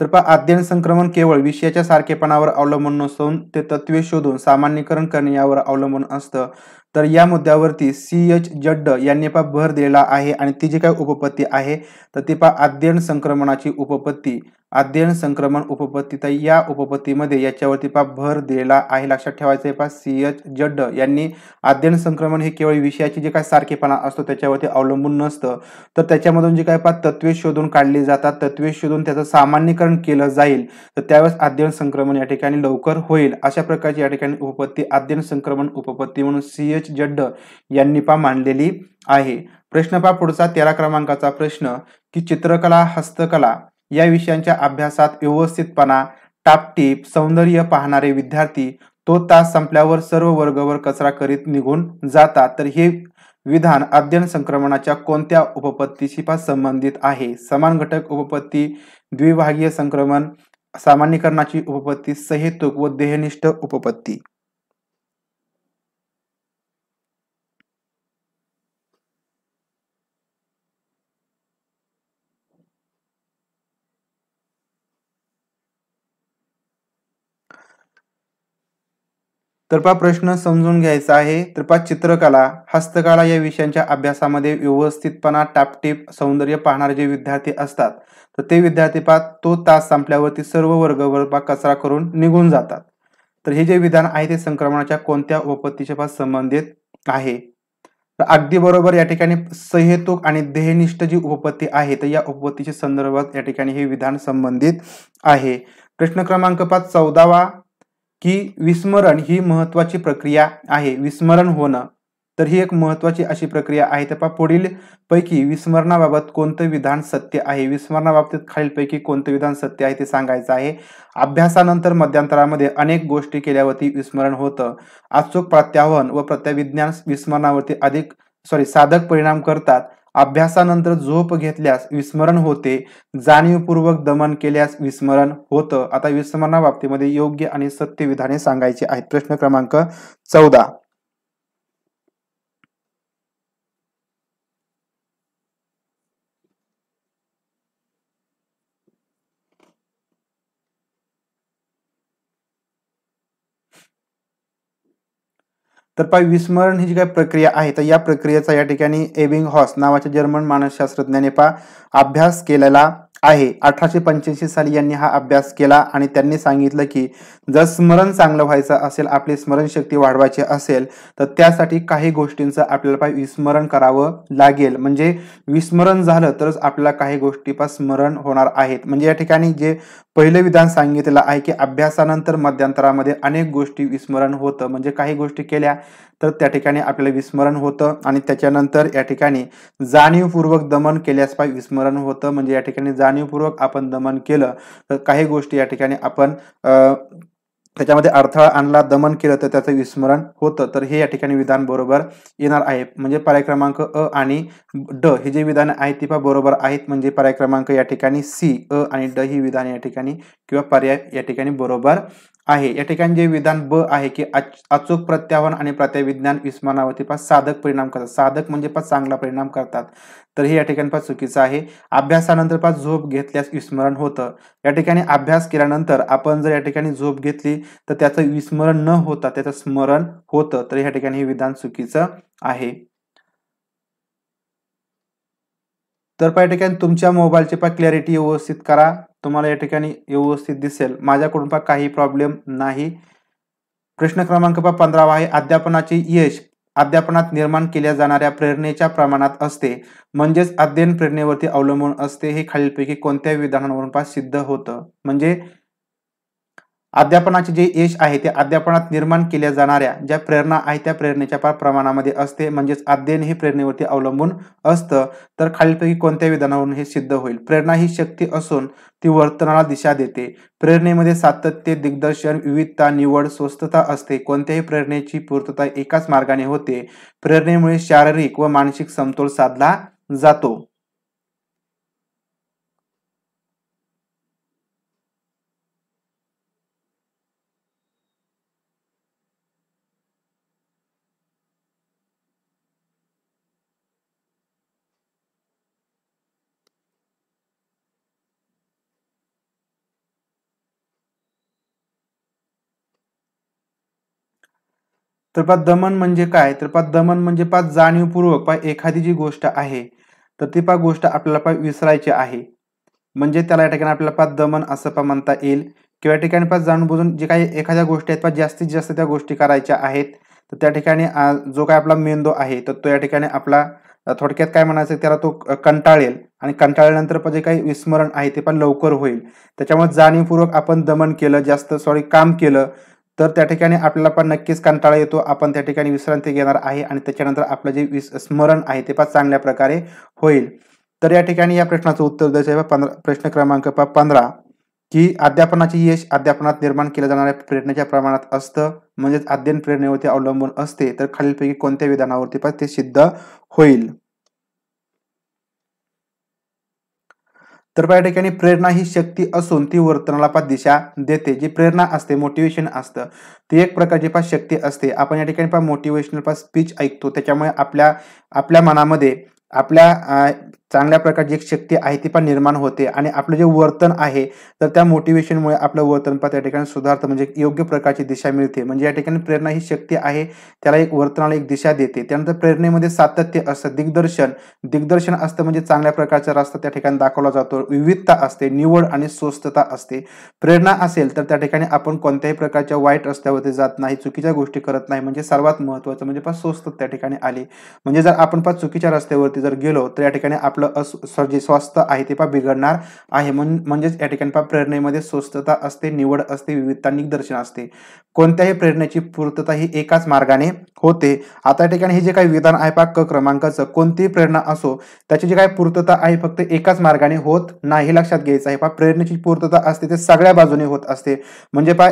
तर पहा अध्ययन संक्रमण केवळ विषयाच्या सारखेपणावर अवलंबून नसून ते तत्वे शोधून सामान्यकरण करणे यावर अवलंबून असतं तर या मुद्द्यावरती सी एच जड्ड यांनी पा भर दिलेला आहे आणि ती जी काय उपपत्ती आहे तर ती पा अध्ययन संक्रमणाची उपपत्ती अध्ययन संक्रमण उपपत्ती तर या उपपत्तीमध्ये याच्यावरती पा भर दिलेला आहे लक्षात ठेवायचं आहे पा सी एच जड्ड यांनी अध्ययन संक्रमण हे केवळ विषयाची जे काय सारखेपणा असतो त्याच्यावरती अवलंबून नसतं तर त्याच्यामधून जे काय पा तत्वे शोधून काढली जातात तत्वे शोधून त्याचं सामान्यकरण केलं जाईल तर त्यावेळेस अध्ययन संक्रमण या ठिकाणी लवकर होईल अशा प्रकारची या ठिकाणी उपपत्ती अध्ययन संक्रमण उपपत्ती म्हणून सी एच जड्ड यांनी पा मांडलेली आहे प्रश्न पा पुढचा तेरा क्रमांकाचा प्रश्न की चित्रकला हस्तकला या विषयांच्या अभ्यासात व्यवस्थितपणा टापटीप सौंदर्य पाहणारे विद्यार्थी तो तास संपल्यावर सर्व वर्गवर कचरा करीत निघून जातात तर हे विधान अध्ययन संक्रमणाच्या कोणत्या उपपत्तीशी संबंधित आहे समान घटक उपपत्ती द्विभागीय संक्रमण सामान्यकरणाची उपपत्ती सहेतुक व देहनिष्ठ उपपत्ती तर पा प्रश्न समजून घ्यायचा आहे तर पा चित्रकला हस्तकला या विषयांच्या अभ्यासामध्ये व्यवस्थितपणा टापटीप सौंदर्य पाहणारे जे विद्यार्थी असतात तर ते विद्यार्थी पा तो तास संपल्यावरती सर्व वर्ग पा कचरा करून निघून जातात तर हे जे विधान आहे ते संक्रमणाच्या कोणत्या उपपत्तीच्या पास संबंधित आहे तर अगदी बरोबर या ठिकाणी सहेतुक आणि देहनिष्ठ जी उपपत्ती आहे तर या उपपत्तीच्या संदर्भात या ठिकाणी हे विधान संबंधित आहे प्रश्न क्रमांक पाच चौदावा की विस्मरण ही महत्वाची प्रक्रिया आहे विस्मरण होणं तर ही एक महत्वाची अशी प्रक्रिया आहे तर पुढील पैकी विस्मरणाबाबत कोणतं विधान सत्य आहे विस्मरणाबाबतीत खालीलपैकी कोणतं विधान सत्य आहे ते सांगायचं आहे अभ्यासानंतर मध्यांतरामध्ये अनेक गोष्टी केल्यावरती विस्मरण होतं अचूक प्रत्यावन व प्रत्यविज्ञान विस्मरणावरती अधिक सॉरी साधक परिणाम करतात अभ्यासानंतर झोप घेतल्यास विस्मरण होते जाणीवपूर्वक दमन केल्यास विस्मरण होतं आता विस्मरणाबाबतीमध्ये योग्य आणि सत्य विधाने सांगायची आहेत प्रश्न क्रमांक चौदा तर पाय विस्मरण ही जी काही प्रक्रिया आहे तर या प्रक्रियेचा या ठिकाणी एबिंग हॉस नावाच्या जर्मन मानसशास्त्रज्ञाने पा अभ्यास केलेला आहे अठराशे पंच्याऐंशी साली यांनी हा अभ्यास केला आणि त्यांनी सांगितलं की जर स्मरण चांगलं व्हायचं असेल आपली स्मरणशक्ती वाढवायची असेल तर त्यासाठी काही गोष्टींचं आपल्याला पाय विस्मरण करावं लागेल म्हणजे विस्मरण झालं तरच आपल्याला काही गोष्टी गोष्टीपास स्मरण होणार आहेत म्हणजे या ठिकाणी जे पहिलं विधान सांगितलेलं आहे की अभ्यासानंतर मध्यांतरामध्ये अनेक गोष्टी विस्मरण होतं म्हणजे काही गोष्टी केल्या तर त्या ठिकाणी आपल्याला विस्मरण होतं आणि त्याच्यानंतर या ठिकाणी जाणीवपूर्वक दमन केल्यास पाय विस्मरण होतं म्हणजे या ठिकाणी जाणीवपूर्वक आपण दमन केलं तर काही गोष्टी या ठिकाणी आपण त्याच्यामध्ये अडथळा आणला दमन केलं तर त्याचं विस्मरण होतं तर हे या ठिकाणी विधान बरोबर येणार आहे म्हणजे पर्याय क्रमांक अ आणि ड हे जे विधान आहेत ती पण बरोबर आहेत म्हणजे पर्याय क्रमांक या ठिकाणी सी अ आणि ड ही विधान या ठिकाणी किंवा पर्याय या ठिकाणी बरोबर आहे या ठिकाणी जे विधान ब आहे की अचूक प्रत्यावन आणि प्रत्याविज्ञान विस्मरणावरती पाच साधक परिणाम करतात साधक म्हणजे पाच चांगला परिणाम करतात तर हे या ठिकाणी पाच चुकीचं आहे अभ्यासानंतर पाच झोप घेतल्यास विस्मरण होतं या ठिकाणी अभ्यास केल्यानंतर आपण जर या ठिकाणी झोप घेतली तर त्याचं विस्मरण न होता त्याचं स्मरण होतं तर या ठिकाणी हे विधान चुकीचं आहे तर या ठिकाणी तुमच्या मोबाईलची पा क्लॅरिटी व्यवस्थित करा तुम्हाला या ठिकाणी व्यवस्थित दिसेल माझ्याकडून पण काही प्रॉब्लेम नाही प्रश्न क्रमांक पण पंधरावा आहे अध्यापनाचे यश अध्यापनात निर्माण केल्या जाणाऱ्या प्रेरणेच्या प्रमाणात असते म्हणजेच अध्ययन प्रेरणेवरती अवलंबून असते हे खालीलपैकी कोणत्या विधानावरून पास सिद्ध होतं म्हणजे अध्यापनाचे जे यश आहे ते अध्यापनात निर्माण केल्या जाणाऱ्या ज्या प्रेरणा आहे त्या प्रेरणेच्या फार प्रमाणामध्ये असते म्हणजेच अध्ययन हे प्रेरणेवरती अवलंबून असतं तर खालीलपैकी कोणत्या विधानावरून हे सिद्ध होईल प्रेरणा ही शक्ती असून ती वर्तनाला दिशा देते प्रेरणेमध्ये सातत्य दिग्दर्शन विविधता निवड स्वस्थता असते कोणत्याही प्रेरणेची पूर्तता एकाच मार्गाने होते प्रेरणेमुळे शारीरिक व मानसिक समतोल साधला जातो तर पा दमन म्हणजे काय तर पा दमन म्हणजे पा जाणीवपूर्वक पा एखादी जी गोष्ट आहे तर ती पा गोष्ट आपल्याला पा विसरायची आहे म्हणजे त्याला या ठिकाणी आपल्याला पा दमन असं पा म्हणता येईल किंवा या ठिकाणी पाच जाणून बुजून जे काही एखाद्या गोष्टी आहेत पा जास्तीत जास्त त्या गोष्टी करायच्या आहेत तर त्या ठिकाणी जो काय आपला मेंदू आहे तर तो या ठिकाणी आपला थोडक्यात काय म्हणायचं त्याला तो कंटाळेल आणि कंटाळल्यानंतर पण जे काही विस्मरण आहे ते पण लवकर होईल त्याच्यामुळे जाणीवपूर्वक आपण दमन केलं जास्त सॉरी काम केलं तर त्या ठिकाणी आपल्याला पण नक्कीच कंटाळा येतो आपण त्या ठिकाणी विश्रांती घेणार आहे आणि त्याच्यानंतर आपलं जे स्मरण आहे ते पण चांगल्या प्रकारे होईल तर या ठिकाणी या प्रश्नाचं उत्तर द्यायचं आहे पंधरा प्रश्न क्रमांक पंधरा की अध्यापनाचे यश अध्यापनात निर्माण केल्या जाणाऱ्या प्रेरणेच्या प्रमाणात असतं म्हणजेच अध्ययन प्रेरणेवरती अवलंबून असते तर खालीलपैकी कोणत्या विधानावरती पण ते सिद्ध होईल तर या ठिकाणी प्रेरणा ही शक्ती असून ती वर्तनाला पा दिशा देते जी प्रेरणा असते मोटिवेशन असतं ती एक प्रकारची पा शक्ती असते आपण या ठिकाणी पा मोटिवेशनल पा स्पीच ऐकतो त्याच्यामुळे आपल्या आपल्या मनामध्ये आपल्या चांगल्या प्रकारची एक शक्ती आहे ती पण निर्माण होते आणि आपलं जे वर्तन आहे तर त्या मोटिवेशनमुळे आपलं वर्तन पण त्या ठिकाणी सुधारतं म्हणजे योग्य प्रकारची दिशा मिळते म्हणजे या ठिकाणी प्रेरणा ही शक्ती आहे त्याला एक वर्तनाला एक दिशा देते त्यानंतर प्रेरणेमध्ये सातत्य असतं दिग्दर्शन दिग्दर्शन असतं म्हणजे चांगल्या प्रकारचा रस्ता त्या ठिकाणी दाखवला जातो विविधता असते निवड आणि स्वस्थता असते प्रेरणा असेल तर त्या ठिकाणी आपण कोणत्याही प्रकारच्या वाईट रस्त्यावरती जात नाही चुकीच्या गोष्टी करत नाही म्हणजे सर्वात महत्त्वाचं म्हणजे पण स्वस्थ त्या ठिकाणी आली म्हणजे जर आपण पण चुकीच्या रस्त्यावरती जर गेलो तर या ठिकाणी आपलं आपलं अस जे स्वास्थ्य आहे ते पा बिघडणार आहे म्हण म्हणजेच या ठिकाणी पा प्रेरणेमध्ये स्वस्थता असते निवड असते विविधता निदर्शन असते कोणत्याही प्रेरणेची पूर्तता ही एकाच मार्गाने होते आता या ठिकाणी हे जे काही विधान आहे पा क क्रमांकाचं कोणतीही प्रेरणा असो त्याची जी काही पूर्तता आहे फक्त एकाच मार्गाने होत नाही लक्षात घ्यायचं आहे पा प्रेरणेची पूर्तता असते ते सगळ्या बाजूने होत असते म्हणजे पा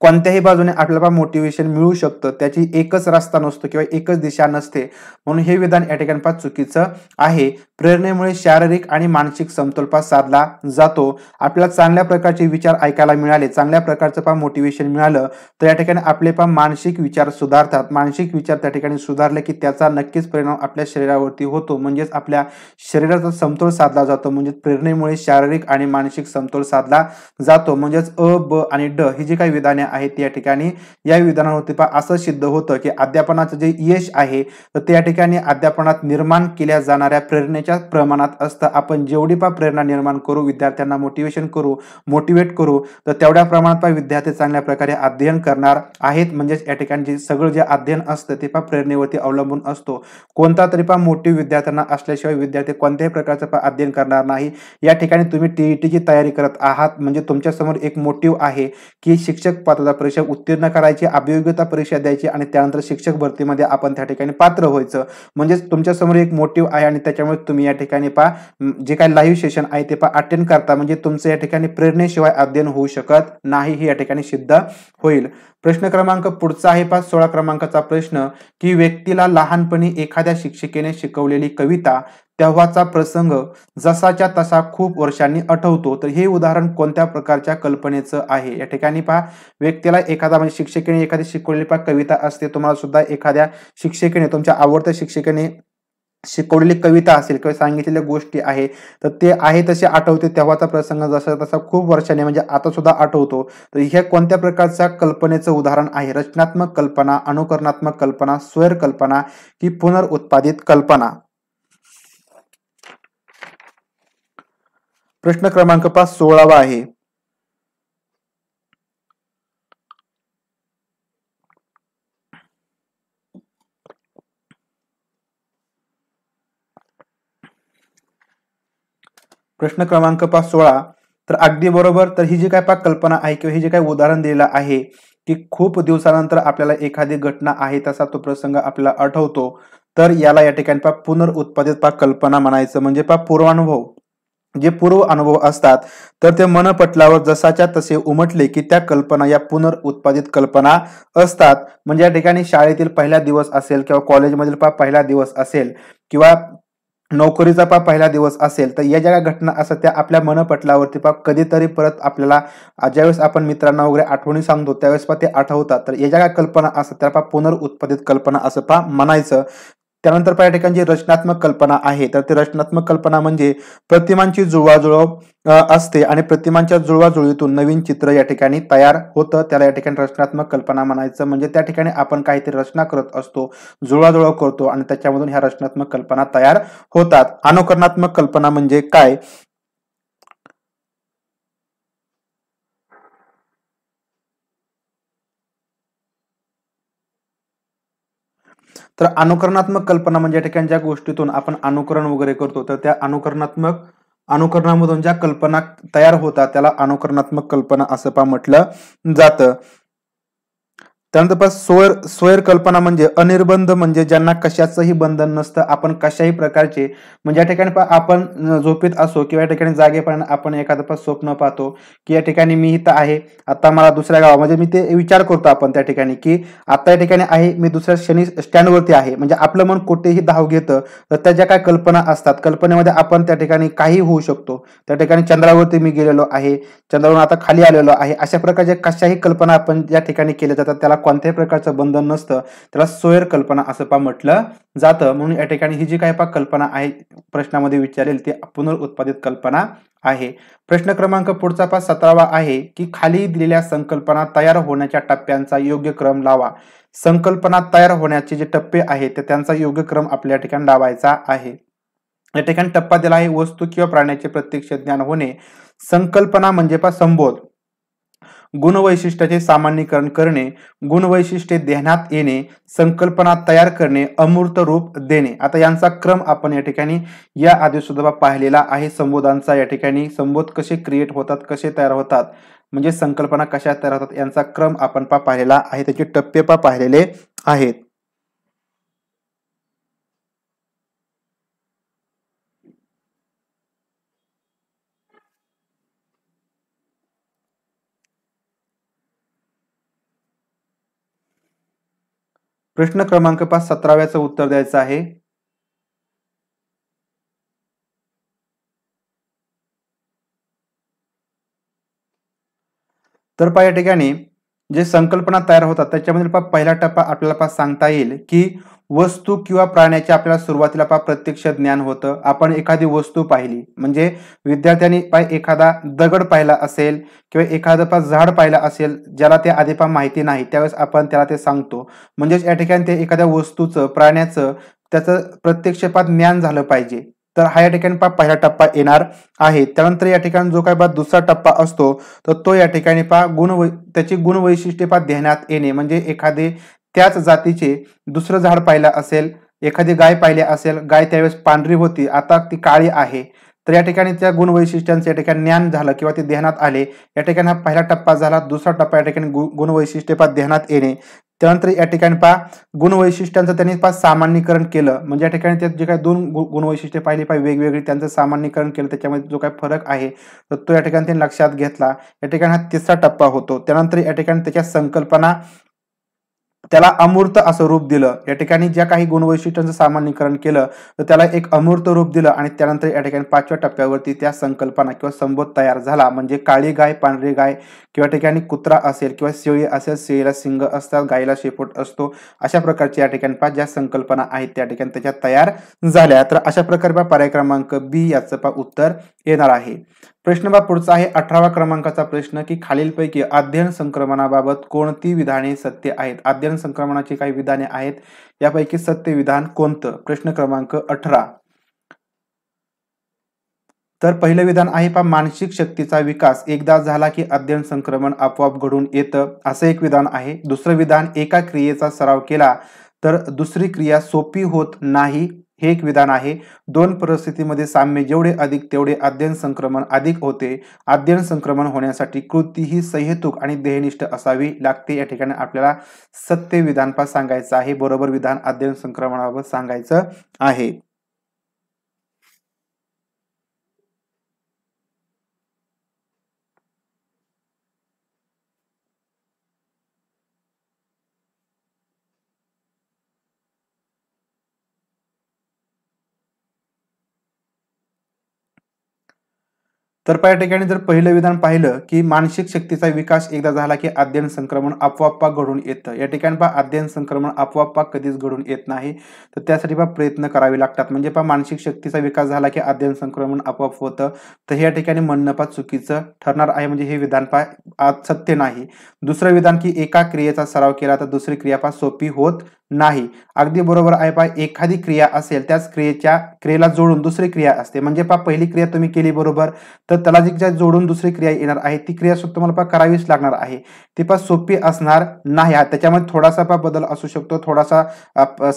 कोणत्याही बाजूने आपल्याला मोटिवेशन मिळू शकतं त्याची एकच रस्ता नसतो किंवा एकच दिशा नसते म्हणून हे विधान या ठिकाणी पास चुकीचं आहे प्रेरणेमुळे शारीरिक आणि मानसिक समतोलपास साधला जातो आपल्याला चांगल्या प्रकारचे विचार ऐकायला मिळाले चांगल्या प्रकारचं पा मोटिवेशन मिळालं तर या ठिकाणी आपले पा मानसिक विचार सुधारतात मानसिक विचार त्या ठिकाणी सुधारले की त्याचा नक्कीच परिणाम आपल्या शरीरावरती होतो म्हणजेच आपल्या शरीराचा समतोल साधला जातो म्हणजे प्रेरणेमुळे शारीरिक आणि मानसिक समतोल साधला जातो म्हणजेच अ ब आणि ड ही जी काही विधाने विधाने आहेत या ठिकाणी या विधानावरती पहा असं सिद्ध होतं की अध्यापनाचं जे यश आहे तर त्या ठिकाणी अध्यापनात निर्माण केल्या जाणाऱ्या प्रेरणेच्या प्रमाणात असतं आपण जेवढी पा प्रेरणा निर्माण करू विद्यार्थ्यांना मोटिवेशन करू मोटिवेट करू तर तेवढ्या प्रमाणात पा विद्यार्थी चांगल्या प्रकारे अध्ययन करणार आहेत म्हणजेच या ठिकाणी जे सगळं जे अध्ययन असतं ते पा प्रेरणेवरती अवलंबून असतो कोणता तरी पा मोटिव्ह विद्यार्थ्यांना असल्याशिवाय विद्यार्थी कोणत्याही प्रकारचं पा अध्ययन करणार नाही या ठिकाणी तुम्ही टीईटीची e तयारी करत आहात म्हणजे तुमच्यासमोर एक मोटिव्ह आहे की शिक्षक पात्रता परीक्षा उत्तीर्ण करायची अभियोग्यता परीक्षा द्यायची आणि त्यानंतर शिक्षक भरतीमध्ये आपण त्या ठिकाणी पात्र व्हायचं म्हणजेच तुमच्यासमोर एक मोटिव्ह आहे आणि त्याच्यामुळे तुम्ही या ठिकाणी पहा जे काही लाईव्ह सेशन आहे ते पा अटेंड करता म्हणजे तुमचं या ठिकाणी प्रेरणेशिवाय अध्ययन होऊ शकत नाही हे या ठिकाणी सिद्ध होईल प्रश्न क्रमांक पुढचा आहे पाच सोळा क्रमांकाचा प्रश्न की व्यक्तीला लहानपणी एखाद्या शिक्षिकेने शिकवलेली कविता तेव्हाचा प्रसंग जसाच्या तसा खूप वर्षांनी आठवतो तर हे उदाहरण कोणत्या प्रकारच्या कल्पनेचं आहे या ठिकाणी पहा व्यक्तीला एखादा म्हणजे शिक्षिकेने एखादी शिकवलेली पहा कविता असते तुम्हाला सुद्धा एखाद्या शिक्षिकेने तुमच्या आवडत्या शिक्षिकेने शिकवलेली कविता असेल किंवा सांगितलेल्या गोष्टी आहे तर ते आहे तसे आठवते तेव्हाचा प्रसंग जसा तसा खूप वर्षाने म्हणजे आता सुद्धा आठवतो तर ह्या कोणत्या प्रकारच्या कल्पनेचं उदाहरण आहे रचनात्मक कल्पना अनुकरणात्मक कल्पना स्वैर कल्पना की पुनरुत्पादित कल्पना प्रश्न क्रमांक पाच सोळावा आहे प्रश्न क्रमांक पाच सोळा तर अगदी बरोबर तर ही जी काय पाक कल्पना आहे किंवा हे जे काही उदाहरण दिलेलं आहे की खूप दिवसानंतर आपल्याला एखादी घटना आहे तसा तो प्रसंग आपल्याला आठवतो तर याला या ठिकाणी पा पुनरुत्पादित पाक कल्पना म्हणायचं म्हणजे पा पूर्वानुभव जे पूर्व अनुभव असतात तर ते मनपटलावर जसाच्या तसे उमटले की त्या कल्पना या पुनरुत्पादित कल्पना असतात म्हणजे या ठिकाणी शाळेतील पहिला दिवस असेल किंवा कॉलेजमधील पहिला दिवस असेल किंवा नोकरीचा पा पहिला दिवस असेल तर या ज्या घटना असतात त्या आपल्या मनपटलावरती पा कधीतरी परत आपल्याला ज्यावेळेस आपण मित्रांना वगैरे आठवणी सांगतो त्यावेळेस पा ते आठवतात तर या ज्या कल्पना असतात त्या पा पुनरुत्पादित कल्पना असं पा म्हणायचं त्यानंतर जी रचनात्मक कल्पना आहे तर ती रचनात्मक कल्पना म्हणजे प्रतिमांची जुळवाजुळव असते आणि प्रतिमांच्या जुळवाजुळवीतून नवीन चित्र या ठिकाणी तयार होतं त्याला या ठिकाणी रचनात्मक कल्पना म्हणायचं म्हणजे त्या ठिकाणी आपण काहीतरी रचना करत असतो जुळवाजुळव करतो आणि त्याच्यामधून ह्या रचनात्मक कल्पना तयार होतात अनुकरणात्मक कल्पना म्हणजे काय तर अनुकरणात्मक कल्पना म्हणजे या ठिकाणी ज्या गोष्टीतून आपण अनुकरण वगैरे करतो तर त्या अनुकरणात्मक अनुकरणामधून ज्या कल्पना तयार होतात त्याला अनुकरणात्मक कल्पना असं पा म्हटलं जातं त्यानंतर पास स्वयर स्वयर कल्पना म्हणजे अनिर्बंध म्हणजे ज्यांना कशाचंही बंधन नसतं आपण कशाही प्रकारचे म्हणजे या ठिकाणी आपण झोपेत असो किंवा या ठिकाणी जागेपर्यंत आपण एखादं पास स्वप्न पाहतो की या ठिकाणी मी इथं आहे आता मला दुसऱ्या गावा म्हणजे मी ते विचार करतो आपण त्या ठिकाणी की आता या ठिकाणी आहे मी दुसऱ्या शनी स्टँडवरती आहे म्हणजे आपलं मन कुठेही धाव घेतं तर त्या ज्या काय कल्पना असतात कल्पनेमध्ये आपण त्या ठिकाणी काही होऊ शकतो त्या ठिकाणी चंद्रावरती मी गेलेलो आहे चंद्रावरून आता खाली आलेलो आहे अशा प्रकारच्या कशाही कल्पना आपण ज्या ठिकाणी केल्या जातात त्याला कोणत्याही प्रकारचं बंधन नसतं त्याला सोयर कल्पना असं पा म्हटलं जातं म्हणून या ठिकाणी ही जी काही पा कल्पना आहे प्रश्नामध्ये विचारेल ती पुनरुत्पादित कल्पना आहे प्रश्न क्रमांक पुढचा पा सतरावा आहे की खाली दिलेल्या संकल्पना तयार होण्याच्या टप्प्यांचा योग्य क्रम लावा संकल्पना तयार होण्याचे जे टप्पे आहेत ते त्यांचा योग्य क्रम आपल्या ठिकाणी लावायचा आहे या ठिकाणी टप्पा दिला आहे वस्तू किंवा प्राण्याचे प्रत्यक्ष ज्ञान होणे संकल्पना म्हणजे पा संबोध गुणवैशिष्ट्याचे सामान्यीकरण करणे गुणवैशिष्ट्ये देण्यात येणे संकल्पना तयार करणे अमूर्त रूप देणे आता यांचा क्रम आपण या ठिकाणी या आधी सुद्धा पाहिलेला आहे संबोधांचा या ठिकाणी संबोध कसे क्रिएट होतात कसे तयार होतात म्हणजे संकल्पना कशा तयार होतात यांचा क्रम आपण पहा पाहिलेला आहे त्याचे टप्पे पा पाहिलेले आहेत प्रश्न क्रमांक पाच सतराव्याचं उत्तर द्यायचं आहे तर पहा या ठिकाणी जे संकल्पना तयार होतात त्याच्यामध्ये पहिला टप्पा आपल्याला पास सांगता येईल की वस्तू किंवा प्राण्याचे आपल्याला सुरुवातीला पा प्रत्यक्ष ज्ञान होतं आपण एखादी वस्तू पाहिली म्हणजे विद्यार्थ्यांनी पाय एखादा दगड पाहिला असेल किंवा एखादं पा झाड पाहिला असेल ज्याला ते आधी पा माहिती नाही त्यावेळेस आपण त्याला ते सांगतो म्हणजेच या ठिकाणी ते एखाद्या वस्तूचं प्राण्याचं त्याचं प्रत्यक्षपात ज्ञान झालं पाहिजे तर हा या ठिकाणी पा पहिला टप्पा येणार आहे त्यानंतर या ठिकाणी जो काय पहा दुसरा टप्पा असतो तर तो या ठिकाणी पहा गुण त्याची गुणवैशिष्ट्ये पा ध्यानात येणे म्हणजे एखादे त्याच जातीचे दुसरं झाड पाहिलं असेल एखादी गाय पाहिली असेल गाय त्यावेळेस पांढरी होती आता ती काळी आहे तर या ठिकाणी त्या गुणवैशिष्ट्यांचं या ठिकाणी ज्ञान झालं किंवा ते ध्यानात आले या ठिकाणी हा पहिला टप्पा झाला दुसरा टप्पा या ठिकाणी गु गुणवैशिष्ट्य पा ध्यानात येणे त्यानंतर या ठिकाणी पा गुणवैशिष्ट्यांचं त्यांनी पा सामान्यीकरण केलं म्हणजे या ठिकाणी ते जे काही दोन गुणवैशिष्ट्ये पाहिली पाहिजे वेगवेगळी त्यांचं सामान्यीकरण केलं त्याच्यामध्ये जो काही फरक आहे तर तो या ठिकाणी त्यांनी लक्षात घेतला या ठिकाणी हा तिसरा टप्पा होतो त्यानंतर या ठिकाणी त्याच्या संकल्पना त्याला अमूर्त असं रूप दिलं या ठिकाणी ज्या काही गुणवैशिष्ट्यांचं सामान्यीकरण केलं तर त्याला एक अमूर्त रूप दिलं आणि त्यानंतर या ठिकाणी पाचव्या टप्प्यावरती त्या संकल्पना किंवा संबोध तयार झाला म्हणजे काळी गाय पांढरी गाय किंवा ठिकाणी कुत्रा असेल किंवा शेळी असेल शेळीला सिंग असतात गायीला शेपूट असतो अशा प्रकारच्या या ठिकाणी पाच ज्या संकल्पना आहेत त्या ठिकाणी त्याच्या तयार झाल्या तर अशा प्रकारे पर्याय क्रमांक बी याचं उत्तर येणार आहे प्रश्न बा पुढचा आहे अठरावा क्रमांकाचा प्रश्न की खालीलपैकी अध्ययन संक्रमणाबाबत कोणती विधाने सत्य आहेत अध्ययन संक्रमणाची काही विधाने आहेत यापैकी सत्य विधान कोणतं प्रश्न क्रमांक अठरा तर पहिलं विधान आहे पा मानसिक शक्तीचा विकास एकदा झाला की अध्ययन संक्रमण आपोआप घडून येतं असं एक विधान आहे दुसरं विधान एका क्रियेचा सराव केला तर दुसरी क्रिया सोपी होत नाही हे एक विधान आहे दोन परिस्थितीमध्ये साम्य जेवढे अधिक तेवढे अध्ययन संक्रमण अधिक होते अध्ययन संक्रमण होण्यासाठी कृती ही आणि देहनिष्ठ असावी लागते या ठिकाणी आपल्याला सत्य विधान पास सांगायचं आहे बरोबर विधान अध्ययन संक्रमणाबाबत सांगायचं आहे तर या ठिकाणी जर पहिलं विधान पाहिलं की मानसिक शक्तीचा विकास एकदा झाला की अध्ययन संक्रमण आपोआप घडून येतं या ठिकाणी पहा अध्ययन संक्रमण आपोआप कधीच घडून येत नाही तर त्यासाठी पहा प्रयत्न करावे लागतात म्हणजे पहा मानसिक शक्तीचा विकास झाला की अध्ययन संक्रमण आपोआप होतं तर या ठिकाणी म्हणणं पहा चुकीचं ठरणार आहे म्हणजे हे विधान पहा आज सत्य नाही दुसरं विधान की एका क्रियेचा सराव केला तर दुसरी क्रिया पहा सोपी होत नाही अगदी बरोबर आहे पा एखादी क्रिया असेल त्याच क्रियेच्या क्रियेला जोडून दुसरी क्रिया असते म्हणजे पा पहिली क्रिया तुम्ही केली बरोबर तर त्याला जी जोडून दुसरी क्रिया येणार आहे ती क्रिया सुद्धा तुम्हाला पा करावीच लागणार आहे ती पा सोपी असणार नाही त्याच्यामध्ये थोडासा पा बदल असू शकतो थोडासा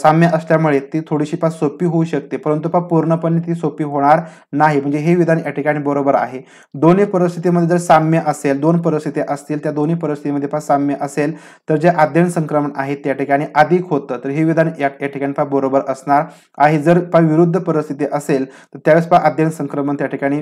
साम्य असल्यामुळे ती थोडीशी पा सोपी होऊ शकते परंतु पा पूर्णपणे ती सोपी होणार नाही म्हणजे हे विधान या ठिकाणी बरोबर आहे दोन्ही परिस्थितीमध्ये जर साम्य असेल दोन परिस्थिती असतील त्या दोन्ही परिस्थितीमध्ये पा साम्य असेल तर जे अध्ययन संक्रमण आहे त्या ठिकाणी अधिक होत होतं तर हे विधान या ठिकाणी पहा बरोबर असणार आहे जर पहा विरुद्ध परिस्थिती असेल तर त्यावेळेस पहा अध्ययन संक्रमण त्या ठिकाणी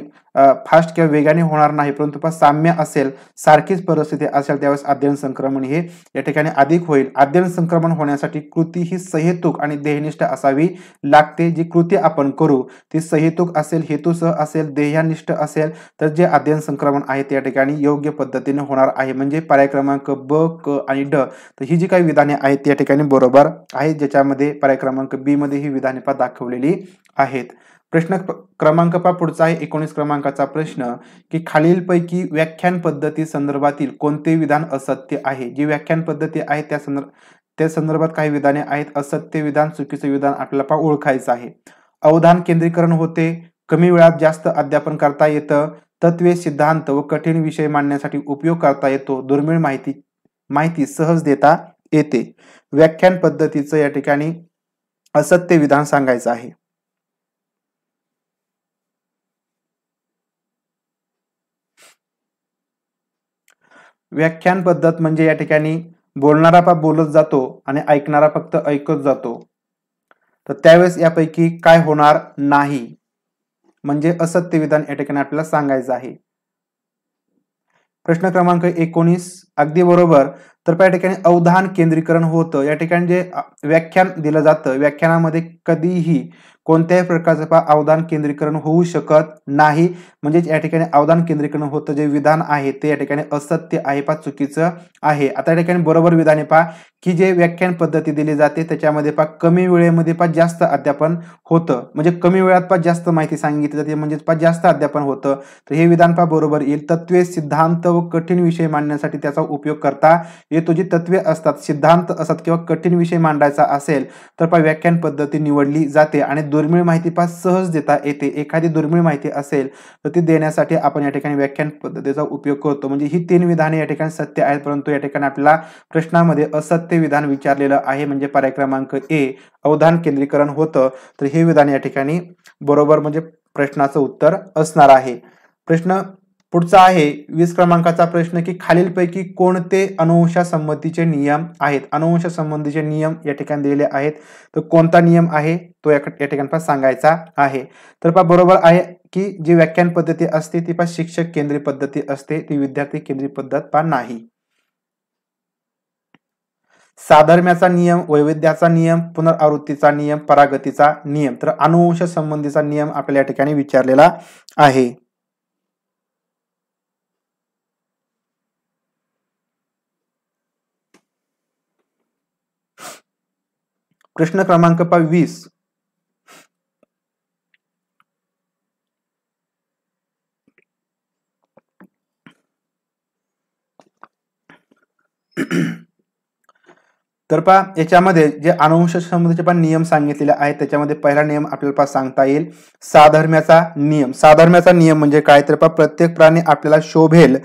फास्ट किंवा वेगाने होणार नाही परंतु पहा साम्य असेल सारखीच परिस्थिती असेल त्यावेळेस अध्ययन संक्रमण हे या ठिकाणी अधिक होईल अध्ययन संक्रमण होण्यासाठी कृती ही सहेतुक आणि देहनिष्ठ असावी लागते जी कृती आपण करू ती सहेतुक असेल हेतूसह असेल देहनिष्ठ असेल तर जे अध्ययन संक्रमण आहे त्या ठिकाणी योग्य पद्धतीने होणार आहे म्हणजे पर्याय क्रमांक ब क आणि ड तर ही जी काही विधाने आहेत त्या ठिकाणी बरोबर आहे आहेत ज्याच्यामध्ये पर्याय क्रमांक बी मध्ये ही विधाने पा दाखवलेली आहेत प्रश्न क्रमांक पा पुढचा आहे एकोणीस क्रमांकाचा प्रश्न की खालीलपैकी व्याख्यान पद्धती संदर्भातील कोणते विधान असत्य आहे जी व्याख्यान पद्धती आहे त्या संदर्भ त्या संदर्भात काही विधाने आहेत असत्य विधान चुकीचे विधान आपल्याला पा ओळखायचं आहे अवधान केंद्रीकरण होते कमी वेळात जास्त अध्यापन करता येतं तत्वे सिद्धांत व कठीण विषय मांडण्यासाठी उपयोग करता येतो दुर्मिळ माहिती माहिती सहज देता येते व्याख्यान पद्धतीचं या ठिकाणी असत्य विधान सांगायचं आहे व्याख्यान पद्धत म्हणजे या ठिकाणी बोलणारा पा बोलत जातो आणि ऐकणारा फक्त ऐकत जातो तर त्यावेळेस यापैकी काय होणार नाही म्हणजे असत्य विधान या ठिकाणी आपल्याला सांगायचं आहे प्रश्न क्रमांक एकोणीस अगदी बरोबर तर या ठिकाणी अवधान केंद्रीकरण होतं या ठिकाणी जे व्याख्यान दिलं जातं व्याख्यानामध्ये कधीही कोणत्याही प्रकारचं अवधान केंद्रीकरण होऊ शकत नाही म्हणजेच या ठिकाणी अवदान केंद्रीकरण होतं जे विधान आहे ते या ठिकाणी असत्य आहे पा चुकीचं आहे आता या ठिकाणी बरोबर विधाने पहा की जे व्याख्यान पद्धती दिली जाते त्याच्यामध्ये पा कमी वेळेमध्ये पा जास्त अध्यापन होतं म्हणजे कमी वेळात पा जास्त माहिती सांगितली जाते म्हणजेच पा जास्त अध्यापन होतं तर हे विधान पा बरोबर येईल तत्वे सिद्धांत व कठीण विषय मांडण्यासाठी त्याचा उपयोग करता येतो जी तत्वे असतात सिद्धांत असतात किंवा कठीण विषय मांडायचा असेल तर पा व्याख्यान पद्धती निवडली जाते आणि दुर्मिळ माहिती पा सहज देता येते एखादी दुर्मिळ माहिती असेल ते देण्यासाठी आपण या ठिकाणी व्याख्यान पद्धतीचा उपयोग करतो म्हणजे ही तीन विधाने या ठिकाणी सत्य आहेत परंतु या ठिकाणी आपल्याला प्रश्नामध्ये असत्य विधान विचारलेलं आहे म्हणजे पर्याय क्रमांक ए अवधान केंद्रीकरण होतं तर हे विधान या ठिकाणी बरोबर म्हणजे प्रश्नाचं उत्तर असणार आहे प्रश्न पुढचा आहे वीस क्रमांकाचा प्रश्न की खालीलपैकी कोणते अनुवंशासंबंधीचे नियम आहेत अनुवंशासंबंधीचे नियम या ठिकाणी दिलेले आहेत तर कोणता नियम आहे तो या ठिकाणी सांगायचा आहे तर पा बरोबर आहे की जी व्याख्यान पद्धती असते ती पण शिक्षक केंद्रीय पद्धती असते ती विद्यार्थी केंद्रीय पद्धत पण नाही साधर्म्याचा नियम वैविध्याचा नियम पुनरावृत्तीचा नियम परागतीचा नियम तर अनुवंश संबंधीचा नियम आपल्याला या ठिकाणी विचारलेला आहे प्रश्न क्रमांक वीस तर पहा याच्यामध्ये जे अनुवंश संबंधीचे पण नियम सांगितलेले आहेत त्याच्यामध्ये पहिला नियम आपल्याला पहा सांगता येईल साधर्म्याचा नियम साधर्म्याचा नियम म्हणजे काय तर पहा प्रत्येक प्राणी आपल्याला शोभेल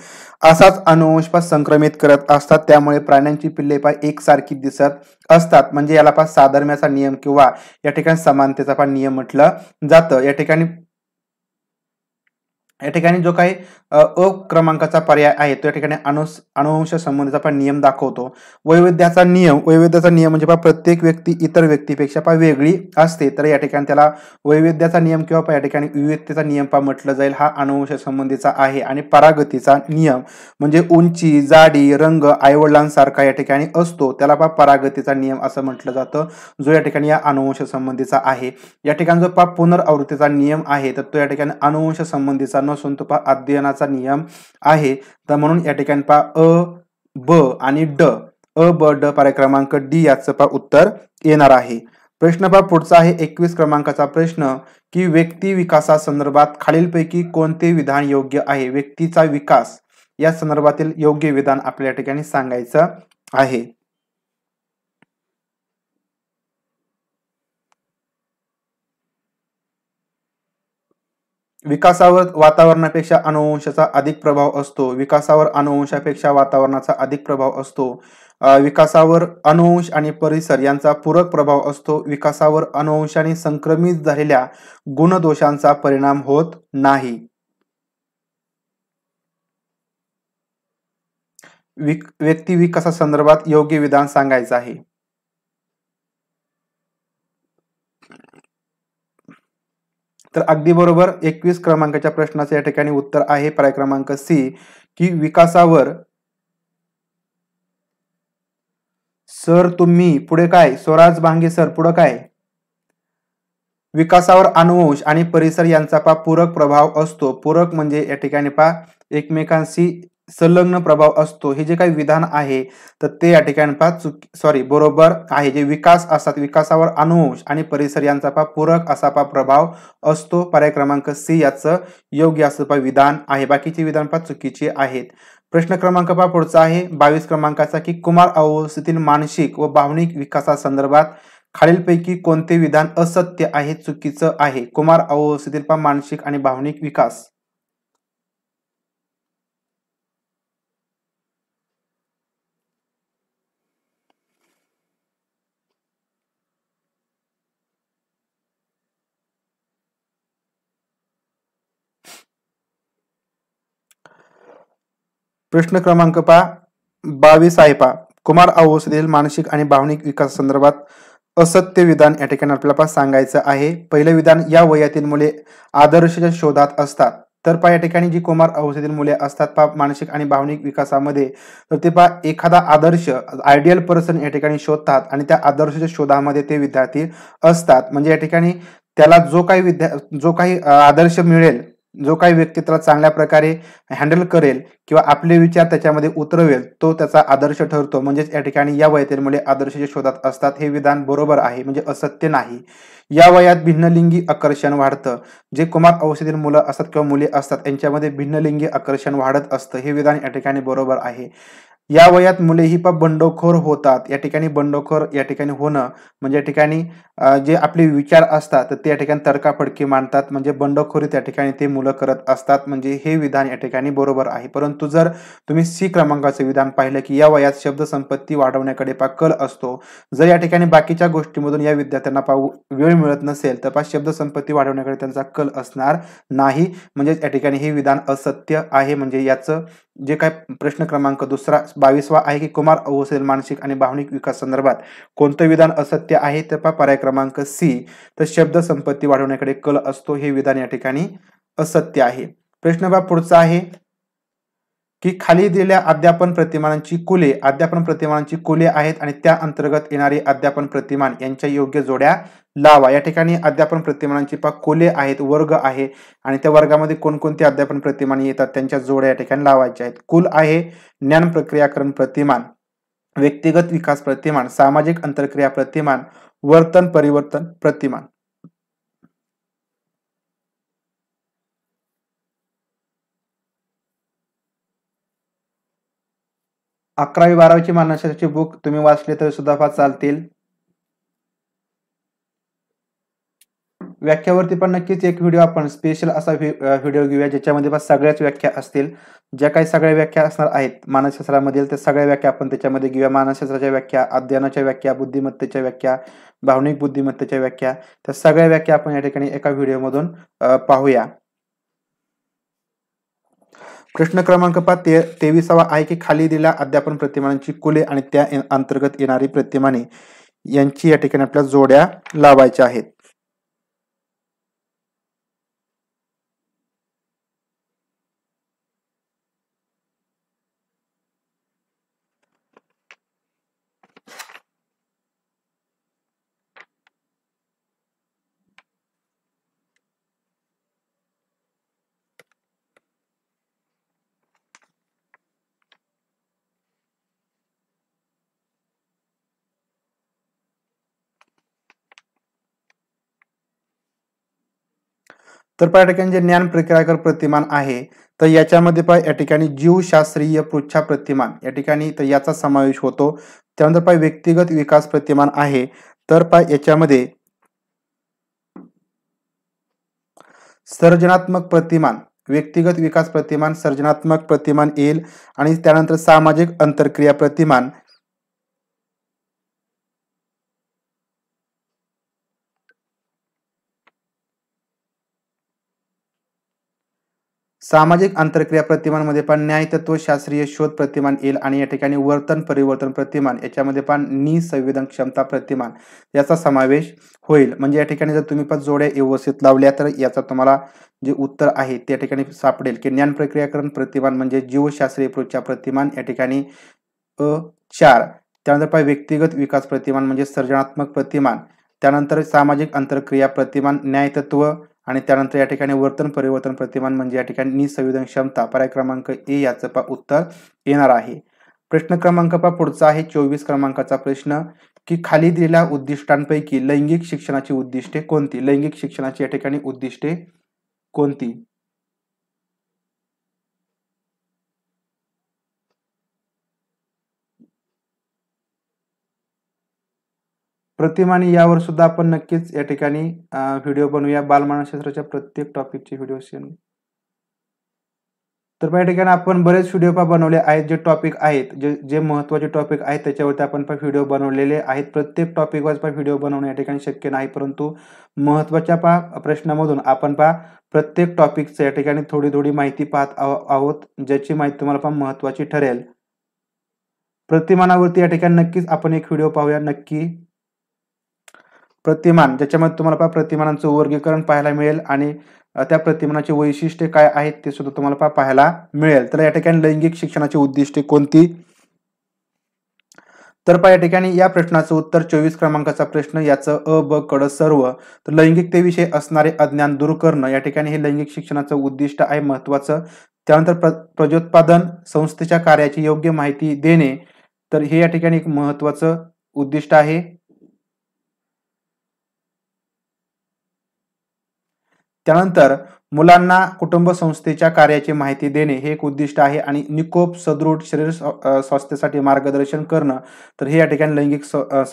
असाच अनुवंश पा संक्रमित करत असतात त्यामुळे प्राण्यांची पिल्ले पा एकसारखी दिसत असतात म्हणजे याला पहा साधर्म्याचा नियम किंवा या ठिकाणी समानतेचा पण नियम म्हटलं जातं या ठिकाणी या ठिकाणी जो काही अ क्रमांकाचा पर्याय आहे तो या ठिकाणी अनु अनुवंश संबंधीचा पण नियम दाखवतो वैविध्याचा नियम वैविध्याचा नियम म्हणजे पहा प्रत्येक व्यक्ती इतर व्यक्तीपेक्षा पहा वेगळी असते तर या ठिकाणी त्याला वैविध्याचा नियम किंवा या ठिकाणी विविधतेचा नियम पहा म्हटलं जाईल हा अनुवंश संबंधीचा आहे आणि परागतीचा नियम म्हणजे उंची जाडी रंग आईवडिलांसारखा या ठिकाणी असतो त्याला पहा परागतीचा नियम असं म्हटलं जातं जो या ठिकाणी या अनुवंश संबंधीचा आहे या ठिकाणी जो पहा पुनरावृत्तीचा नियम आहे तर तो या ठिकाणी अनुवंश संबंधीचा अध्ययनाचा नियम आहे तर म्हणून या ठिकाणी पा अ ब आणि ड अ ब ड पर्याय क्रमांक डी याचं पा उत्तर येणार आहे प्रश्न पहा पुढचा आहे एकवीस क्रमांकाचा प्रश्न की व्यक्ती विकासासंदर्भात खालीलपैकी कोणते विधान योग्य आहे व्यक्तीचा विकास या संदर्भातील योग्य विधान आपल्या ठिकाणी सांगायचं आहे विकासावर वातावरणापेक्षा अनुवंशाचा अधिक प्रभाव असतो विकासावर अनुवंशापेक्षा वातावरणाचा अधिक प्रभाव असतो विकासावर अनुवंश आणि परिसर यांचा पूरक प्रभाव असतो विकासावर अनुवंशाने संक्रमित झालेल्या गुणदोषांचा परिणाम होत नाही व्यक्ती विकासासंदर्भात योग्य विधान सांगायचं आहे तर अगदी बरोबर एकवीस क्रमांकाच्या प्रश्नाचं या ठिकाणी उत्तर आहे पर्याय क्रमांक सी की विकासावर सर तुम्ही पुढे काय स्वराज भांगे सर पुढे काय विकासावर अनुवंश आणि परिसर यांचा पा पूरक प्रभाव असतो पूरक म्हणजे या ठिकाणी पा एकमेकांशी संलग्न प्रभाव असतो हे जे काही विधान आहे तर ते या ठिकाणी पहा सॉरी बरोबर आहे जे विकास असतात विकासावर अनुवंश आणि परिसर यांचा पा पूरक असा पहा प्रभाव असतो पर्याय क्रमांक सी याचं योग्य असं पहा विधान आहे बाकीचे विधान पहा चुकीचे आहेत प्रश्न क्रमांक पहा पुढचा आहे बावीस क्रमांकाचा की कुमार अवस्थेतील मानसिक व भावनिक विकासासंदर्भात खालीलपैकी कोणते विधान असत्य आहे चुकीचं आहे कुमार अवस्थेतील पहा मानसिक आणि भावनिक विकास प्रश्न क्रमांक पा बावीस आहे पा कुमार अवस्थेतील मानसिक आणि भावनिक विकास संदर्भात असत्य विधान या ठिकाणी आपल्याला पा सांगायचं आहे पहिलं विधान या वयातील मुले आदर्शच्या शोधात असतात तर पा या ठिकाणी जी कुमार अवस्थेतील मुले असतात पा मानसिक आणि भावनिक विकासामध्ये तर ते पा एखादा आदर्श आयडियल पर्सन या ठिकाणी शोधतात आणि त्या आदर्शाच्या शोधामध्ये ते विद्यार्थी असतात म्हणजे या ठिकाणी त्याला जो काही विद्या जो काही आदर्श मिळेल जो काही व्यक्ती त्याला चांगल्या प्रकारे हँडल करेल किंवा आपले विचार त्याच्यामध्ये उतरवेल तो त्याचा आदर्श ठरतो म्हणजेच या ठिकाणी या वयातील मुले जे शोधात असतात हे विधान बरोबर आहे म्हणजे असत्य नाही या वयात भिन्नलिंगी आकर्षण वाढतं जे कुमार अवस्थेतील मुलं असतात किंवा मुले असतात यांच्यामध्ये भिन्नलिंगी आकर्षण वाढत असतं हे विधान या ठिकाणी बरोबर आहे या वयात मुले ही पण बंडखोर होतात या ठिकाणी बंडखोर या ठिकाणी होणं म्हणजे या ठिकाणी जे आपले विचार असतात तर ते या ठिकाणी तडकाफडकी मांडतात म्हणजे बंडखोरी त्या ठिकाणी ते मुलं करत असतात म्हणजे हे विधान या ठिकाणी बरोबर आहे परंतु जर तुम्ही सी क्रमांकाचं विधान पाहिलं की या वयात शब्दसंपत्ती वाढवण्याकडे पा कल असतो जर या ठिकाणी बाकीच्या गोष्टीमधून या विद्यार्थ्यांना पाहू वेळ मिळत नसेल तर पा शब्दसंपत्ती वाढवण्याकडे त्यांचा कल असणार नाही म्हणजेच या ठिकाणी हे विधान असत्य आहे म्हणजे याचं जे काय प्रश्न क्रमांक दुसरा बावीसवा आहे की कुमार अवसेल मानसिक आणि भावनिक विकास संदर्भात कोणतं विधान असत्य आहे तर पहा पर्याय क्रमांक सी तर शब्द संपत्ती वाढवण्याकडे कल असतो हे विधान या ठिकाणी असत्य आहे प्रश्न बाब पुढचा आहे की खाली दिलेल्या अध्यापन प्रतिमानांची कुले अध्यापन प्रतिमानांची कुले आहेत आणि त्या अंतर्गत येणारे अध्यापन प्रतिमान यांच्या योग्य जोड्या लावा या ठिकाणी अध्यापन प्रतिमानांची पा कोले आहेत वर्ग आहे आणि त्या वर्गामध्ये कोणकोणते अध्यापन प्रतिमान येतात त्यांच्या जोड्या या ठिकाणी लावायच्या आहेत कुल आहे ज्ञान प्रक्रियाकरण प्रतिमान व्यक्तिगत विकास प्रतिमान सामाजिक अंतरक्रिया प्रतिमान वर्तन परिवर्तन प्रतिमान अकरावी बारावीची मानसशास्त्राची बुक तुम्ही वाचले तरी सुद्धा फार चालतील व्याख्यावरती पण नक्कीच एक व्हिडिओ आपण स्पेशल असा व्हिडिओ घेऊया ज्याच्यामध्ये पण सगळ्याच व्याख्या असतील ज्या काही सगळ्या व्याख्या असणार आहेत मानसशास्त्रामधील त्या सगळ्या व्याख्या आपण त्याच्यामध्ये घेऊया मानसशास्त्राच्या व्याख्या अध्ययनाच्या व्याख्या बुद्धिमत्तेच्या व्याख्या भावनिक बुद्धिमत्तेच्या व्याख्या त्या सगळ्या व्याख्या आपण या ठिकाणी एका व्हिडिओमधून पाहूया प्रश्न क्रमांक पाच ते तेविसावा आहे की खाली दिला अध्यापन प्रतिमानांची कुले आणि त्या अंतर्गत येणारी प्रतिमाने यांची या ठिकाणी आपल्या जोड्या लावायच्या आहेत तर पहा ठिकाणी जे ज्ञान प्रक्रियाकर प्रतिमान आहे तर याच्यामध्ये पहा या ठिकाणी जीवशास्त्रीय पृच्छा प्रतिमान या ठिकाणी तर याचा समावेश होतो त्यानंतर पाय व्यक्तिगत विकास प्रतिमान आहे तर पाय याच्यामध्ये सर्जनात्मक प्रतिमान व्यक्तिगत विकास प्रतिमान सर्जनात्मक प्रतिमान येईल आणि त्यानंतर सामाजिक अंतरक्रिया प्रतिमान सामाजिक आंतरक्रिया प्रतिमांमध्ये पण न्यायतत्व शास्त्रीय शोध प्रतिमान येईल आणि या ठिकाणी वर्तन परिवर्तन प्रतिमान याच्यामध्ये पण निसंवेदन क्षमता प्रतिमान याचा समावेश होईल म्हणजे या ठिकाणी जर तुम्ही पण जोड्या व्यवस्थित लावल्या तर याचा तुम्हाला जे उत्तर आहे त्या ठिकाणी सापडेल की ज्ञान प्रक्रियाकरण प्रतिमान म्हणजे जीवशास्त्रीय पृच्छा प्रतिमान या ठिकाणी अ चार त्यानंतर पाय व्यक्तिगत विकास प्रतिमान म्हणजे सर्जनात्मक प्रतिमान त्यानंतर सामाजिक अंतरक्रिया प्रतिमान न्यायतत्व आणि त्यानंतर या ठिकाणी वर्तन परिवर्तन प्रतिमान म्हणजे या ठिकाणी निसंवेदन क्षमता पर्याय क्रमांक ए याचं पा उत्तर येणार आहे प्रश्न क्रमांक पा पुढचा आहे चोवीस क्रमांकाचा प्रश्न की खाली दिलेल्या उद्दिष्टांपैकी लैंगिक शिक्षणाची उद्दिष्टे कोणती लैंगिक शिक्षणाची या ठिकाणी उद्दिष्टे कोणती प्रतिमाने यावर सुद्धा आपण नक्कीच या ठिकाणी व्हिडिओ बनवूया बालमानसशास्त्राच्या प्रत्येक टॉपिकचे व्हिडिओ सेम तर या ठिकाणी आपण बरेच व्हिडिओ पा बनवले आहेत जे टॉपिक आहेत जे जे महत्त्वाचे टॉपिक आहेत त्याच्यावरती आपण पा व्हिडिओ बनवलेले आहेत प्रत्येक टॉपिकवर पण व्हिडिओ बनवणे या ठिकाणी शक्य नाही परंतु महत्त्वाच्या पा प्रश्नामधून आपण पा प्रत्येक टॉपिकचं या ठिकाणी थोडी थोडी माहिती पाहत आहोत ज्याची माहिती तुम्हाला पा महत्वाची ठरेल प्रतिमानावरती या ठिकाणी नक्कीच आपण एक व्हिडिओ पाहूया नक्की प्रतिमान ज्याच्यामध्ये तुम्हाला पहा प्रतिमानांचं वर्गीकरण पाहायला मिळेल आणि त्या प्रतिमानाचे वैशिष्ट्ये काय आहेत ते सुद्धा तुम्हाला पहा पाहायला मिळेल तर या ठिकाणी लैंगिक शिक्षणाची उद्दिष्टे कोणती तर पहा या ठिकाणी या प्रश्नाचं उत्तर चोवीस क्रमांकाचा प्रश्न याचं अ ब कड सर्व तर लैंगिकतेविषयी असणारे अज्ञान दूर करणं या ठिकाणी हे लैंगिक शिक्षणाचं उद्दिष्ट आहे महत्वाचं त्यानंतर प्र प्रजोत्पादन संस्थेच्या कार्याची योग्य माहिती देणे तर हे या ठिकाणी एक महत्वाचं उद्दिष्ट आहे त्यानंतर मुलांना कुटुंब संस्थेच्या कार्याची माहिती देणे हे एक उद्दिष्ट आहे आणि निकोप सदृढ शरीर स्वास्थ्यासाठी मार्गदर्शन करणं तर हे या ठिकाणी लैंगिक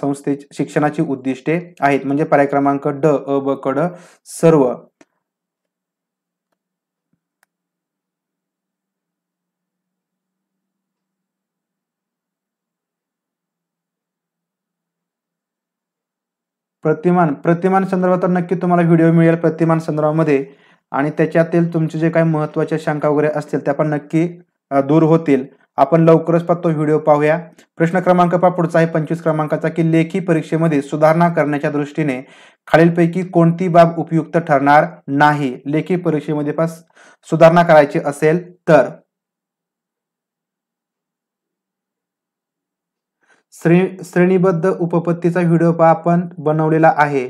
संस्थे शिक्षणाची उद्दिष्टे आहेत म्हणजे पर्याय क्रमांक ड अ ब कड सर्व प्रतिमान प्रतिमान संदर्भात तर नक्की तुम्हाला व्हिडिओ मिळेल प्रतिमान संदर्भामध्ये आणि त्याच्यातील तुमचे जे काही महत्त्वाच्या शंका वगैरे असतील त्या पण नक्की दूर होतील आपण लवकरच तो व्हिडिओ पाहूया प्रश्न क्रमांक पहा पुढचा आहे पंचवीस क्रमांकाचा की लेखी परीक्षेमध्ये सुधारणा करण्याच्या दृष्टीने खालीलपैकी कोणती बाब उपयुक्त ठरणार नाही लेखी परीक्षेमध्ये पास सुधारणा करायची असेल तर श्रे श्रेणीबद्ध उपपत्तीचा व्हिडिओ पा आपण बनवलेला आहे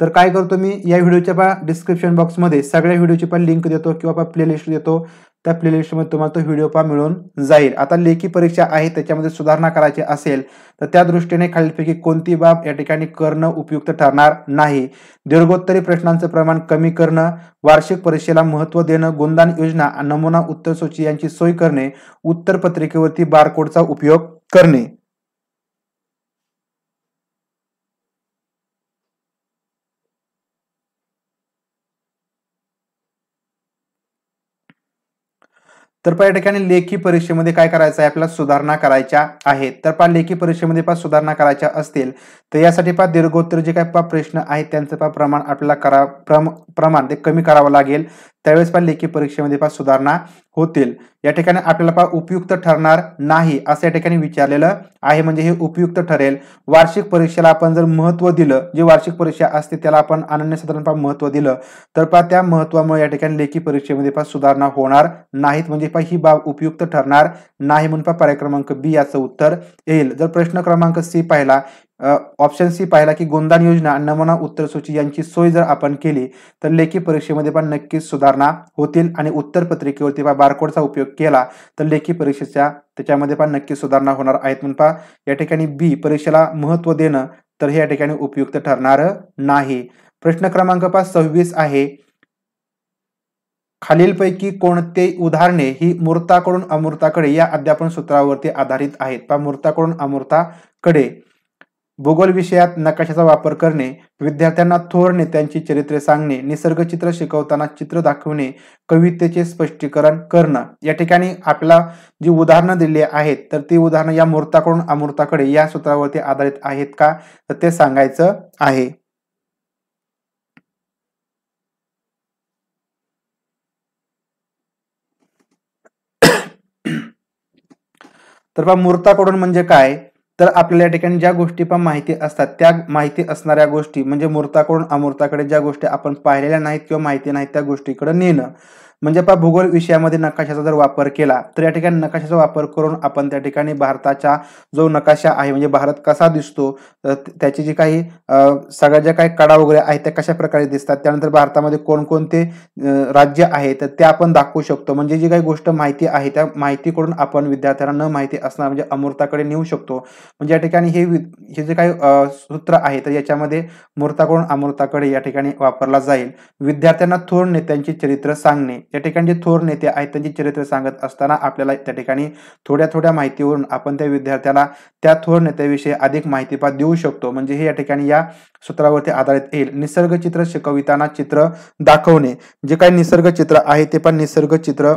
तर काय करतो मी या व्हिडिओच्या पा डिस्क्रिप्शन बॉक्समध्ये सगळ्या व्हिडिओची पण लिंक देतो किंवा पण प्लेलिस्ट देतो त्या प्लेलिस्टमध्ये तुम्हाला तो व्हिडिओ पा मिळून जाईल आता लेखी परीक्षा आहे त्याच्यामध्ये सुधारणा करायची असेल तर त्या दृष्टीने खालीलपैकी कोणती बाब या ठिकाणी करणं उपयुक्त ठरणार नाही दीर्घोत्तरी प्रश्नांचं प्रमाण कमी करणं वार्षिक परीक्षेला महत्त्व देणं गुणदान योजना नमुना उत्तर सूची यांची सोय करणे उत्तर पत्रिकेवरती बारकोडचा उपयोग करणे तर पहा या ठिकाणी लेखी परीक्षेमध्ये काय करायचं आहे आपल्याला सुधारणा करायच्या आहेत तर पहा लेखी परीक्षेमध्ये पहा सुधारणा करायच्या असतील तर यासाठी पहा दीर्घोत्तर जे काय पहा प्रश्न आहेत त्यांचं पहा प्रमाण आपल्याला करा प्रमाण ते कमी करावं लागेल त्यावेळेस पण लेखी परीक्षेमध्ये पण सुधारणा होतील या ठिकाणी आपल्याला पा उपयुक्त ठरणार नाही असं या ठिकाणी विचारलेलं आहे म्हणजे हे उपयुक्त ठरेल वार्षिक परीक्षेला आपण जर महत्त्व दिलं जे वार्षिक परीक्षा असते त्याला आपण अनन्यसाधारण पा महत्त्व दिलं तर पहा त्या महत्त्वामुळे या ठिकाणी लेखी परीक्षेमध्ये पा सुधारणा होणार नाहीत म्हणजे पा ही बाब उपयुक्त ठरणार नाही म्हणून पा पर्याय क्रमांक बी याचं उत्तर येईल जर प्रश्न क्रमांक सी पाहिला ऑप्शन सी पाहिला की गोंदान योजना नमुना उत्तर सूची यांची सोय जर आपण केली तर लेखी परीक्षेमध्ये पण नक्कीच सुधारणा होतील आणि उत्तर पत्रिकेवरती बारकोडचा उपयोग केला तर लेखी परीक्षेच्या त्याच्यामध्ये पण नक्कीच सुधारणा होणार आहेत म्हणून पहा या ठिकाणी बी परीक्षेला महत्त्व देणं तर हे या ठिकाणी उपयुक्त ठरणार नाही प्रश्न क्रमांक पाच सव्वीस आहे खालीलपैकी कोणते उदाहरणे ही मूर्ताकडून अमूर्ताकडे या अध्यापन सूत्रावरती आधारित आहेत पहा मूर्ताकडून अमूर्ताकडे भूगोल विषयात नकाशाचा वापर करणे विद्यार्थ्यांना थोर नेत्यांची चरित्रे सांगणे निसर्ग चित्र शिकवताना चित्र दाखवणे कवितेचे स्पष्टीकरण करणं या ठिकाणी आपल्याला जी उदाहरणं दिली आहेत तर ती उदाहरणं या मूर्ताकडून अमूर्ताकडे या सूत्रावरती आधारित आहेत का तर ते सांगायचं आहे तर बा मूर्ताकडून म्हणजे काय तर आपल्याला या ठिकाणी ज्या गोष्टी पण माहिती असतात त्या माहिती असणाऱ्या गोष्टी म्हणजे मूर्ताकडून अमूर्ताकडे ज्या गोष्टी आपण पाहिलेल्या नाहीत किंवा माहिती नाहीत त्या गोष्टीकडे नेणं म्हणजे पहा भूगोल विषयामध्ये नकाशाचा जर वापर केला तर या ठिकाणी नकाशाचा वापर करून आपण त्या ठिकाणी भारताचा जो नकाशा आहे म्हणजे भारत कसा दिसतो तर त्याची जी काही सगळ्या ज्या काही कडा वगैरे आहेत त्या कशा प्रकारे दिसतात त्यानंतर भारतामध्ये कोणकोणते राज्य आहे तर ते आपण दाखवू शकतो म्हणजे जी काही गोष्ट माहिती आहे त्या माहितीकडून आपण विद्यार्थ्यांना न माहिती असणार म्हणजे अमूर्ताकडे नेऊ शकतो म्हणजे या ठिकाणी हे हे जे काही सूत्र आहे तर याच्यामध्ये मूर्ताकडून अमूर्ताकडे या ठिकाणी वापरला जाईल विद्यार्थ्यांना थोर नेत्यांची चरित्र सांगणे या ठिकाणी जे थोर नेते आहेत त्यांचे चरित्र सांगत असताना आपल्याला त्या ठिकाणी थोड्या थोड्या माहितीवरून आपण त्या विद्यार्थ्याला त्या थोर नेत्याविषयी अधिक माहितीपात देऊ शकतो म्हणजे हे या ठिकाणी या सूत्रावरती आधारित येईल निसर्ग चित्र शिकविताना चित्र दाखवणे जे काही निसर्ग चित्र आहे ते पण निसर्ग चित्र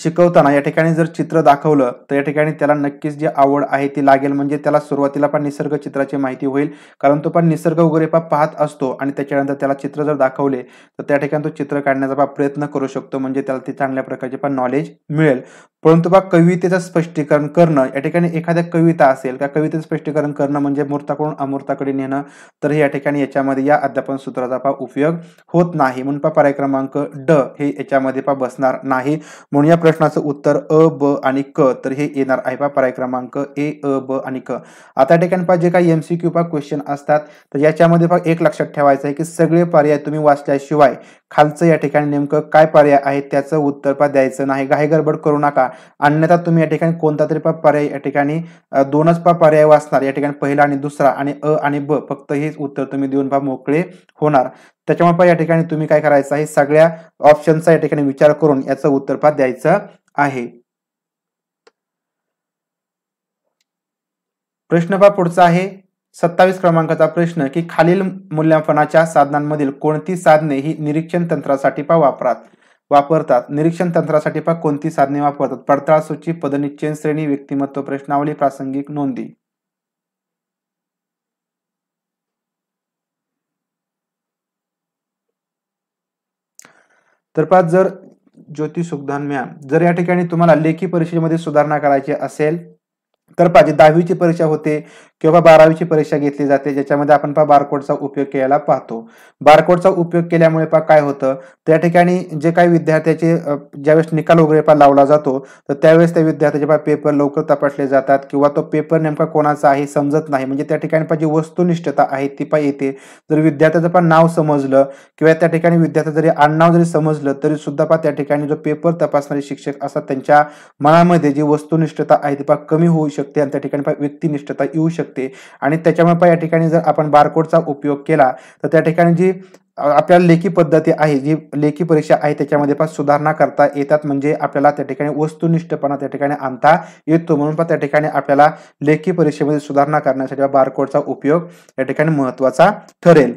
शिकवताना या ठिकाणी जर चित्र दाखवलं तर या ठिकाणी त्याला नक्कीच जी आवड आहे ती लागेल म्हणजे त्याला सुरुवातीला पण निसर्ग चित्राची माहिती होईल कारण तो पण निसर्ग वगैरे पाहत असतो आणि त्याच्यानंतर त्याला चित्र जर दाखवले तर त्या ठिकाणी तो चित्र काढण्याचा प्रयत्न करू शकतो म्हणजे त्याला ती चांगल्या प्रकारचे पण नॉलेज मिळेल परंतु बा कवितेचं स्पष्टीकरण करणं या ठिकाणी एखाद्या कविता असेल त्या कवितेचं स्पष्टीकरण करणं म्हणजे मूर्ताकडून अमूर्ताकडे नेणं तर या ठिकाणी याच्यामध्ये या अध्यापन सूत्राचा पा उपयोग होत नाही म्हणून पा पर्याय क्रमांक ड हे याच्यामध्ये पा बसणार नाही म्हणून या प्रश्नाचं उत्तर अ ब आणि क तर हे येणार आहे पा पर्याय क्रमांक ए अ ब आणि क आता या ठिकाणी पा जे काही एम सी क्यू पा क्वेश्चन असतात तर याच्यामध्ये पा एक लक्षात ठेवायचं आहे की सगळे पर्याय तुम्ही वाचल्याशिवाय खालचं या ठिकाणी नेमकं काय पर्याय आहे त्याचं उत्तर पा द्यायचं नाही घाई गडबड करू नका करा अन्यथा तुम्ही या ठिकाणी कोणता तरी पर्याय या ठिकाणी दोनच पर्याय वाचणार या ठिकाणी पहिला आणि दुसरा आणि अ आणि ब फक्त हेच उत्तर तुम्ही देऊन पा मोकळे होणार त्याच्यामुळे या ठिकाणी तुम्ही काय करायचं आहे सगळ्या ऑप्शनचा या ठिकाणी विचार करून याचं उत्तर पा द्यायचं आहे प्रश्न पा पुढचा आहे सत्तावीस क्रमांकाचा प्रश्न की खालील मूल्यांकनाच्या साधनांमधील कोणती साधने ही निरीक्षण तंत्रासाठी पा वापरात वापरतात निरीक्षण तंत्रासाठी पहा कोणती साधने वापरतात पडताळ सूची पदनिश्चयन श्रेणी व्यक्तिमत्व प्रश्नावली प्रासंगिक नोंदी तर पाच जर ज्योती सुखदान म्या जर या ठिकाणी तुम्हाला लेखी परीक्षेमध्ये सुधारणा करायची असेल तर पाहिजे दहावीची परीक्षा होते किंवा बारावीची परीक्षा घेतली जाते ज्याच्यामध्ये आपण पहा बारकोडचा उपयोग केलेला पाहतो बारकोडचा उपयोग केल्यामुळे पहा काय होतं त्या ठिकाणी जे काही विद्यार्थ्याचे ज्यावेळेस निकाल वगैरे पहा लावला जातो तर त्यावेळेस त्या विद्यार्थ्याचे पहा पेपर लवकर तपासले जातात किंवा तो पेपर नेमका कोणाचा आहे समजत नाही म्हणजे त्या ठिकाणी पहा जी वस्तुनिष्ठता आहे ती पहा येते जर विद्यार्थ्याचं पण नाव समजलं किंवा त्या ठिकाणी विद्यार्थ्याचं जरी आडनाव जरी समजलं तरी सुद्धा पहा त्या ठिकाणी जो पेपर तपासणारे शिक्षक असतात त्यांच्या मनामध्ये जी वस्तुनिष्ठता आहे ती पहा कमी होऊ शकते आणि त्या ठिकाणी पहा व्यक्तिनिष्ठता येऊ शकते शकते आणि त्याच्यामुळे या ठिकाणी जर आपण बारकोडचा उपयोग केला तर त्या ठिकाणी जी आपल्याला लेखी पद्धती आहे जी लेखी परीक्षा आहे त्याच्यामध्ये पण सुधारणा करता येतात म्हणजे आपल्याला त्या ठिकाणी वस्तुनिष्ठपणा त्या ठिकाणी आणता येतो म्हणून पण त्या ठिकाणी आपल्याला लेखी परीक्षेमध्ये सुधारणा करण्यासाठी बारकोडचा उपयोग या ठिकाणी महत्त्वाचा ठरेल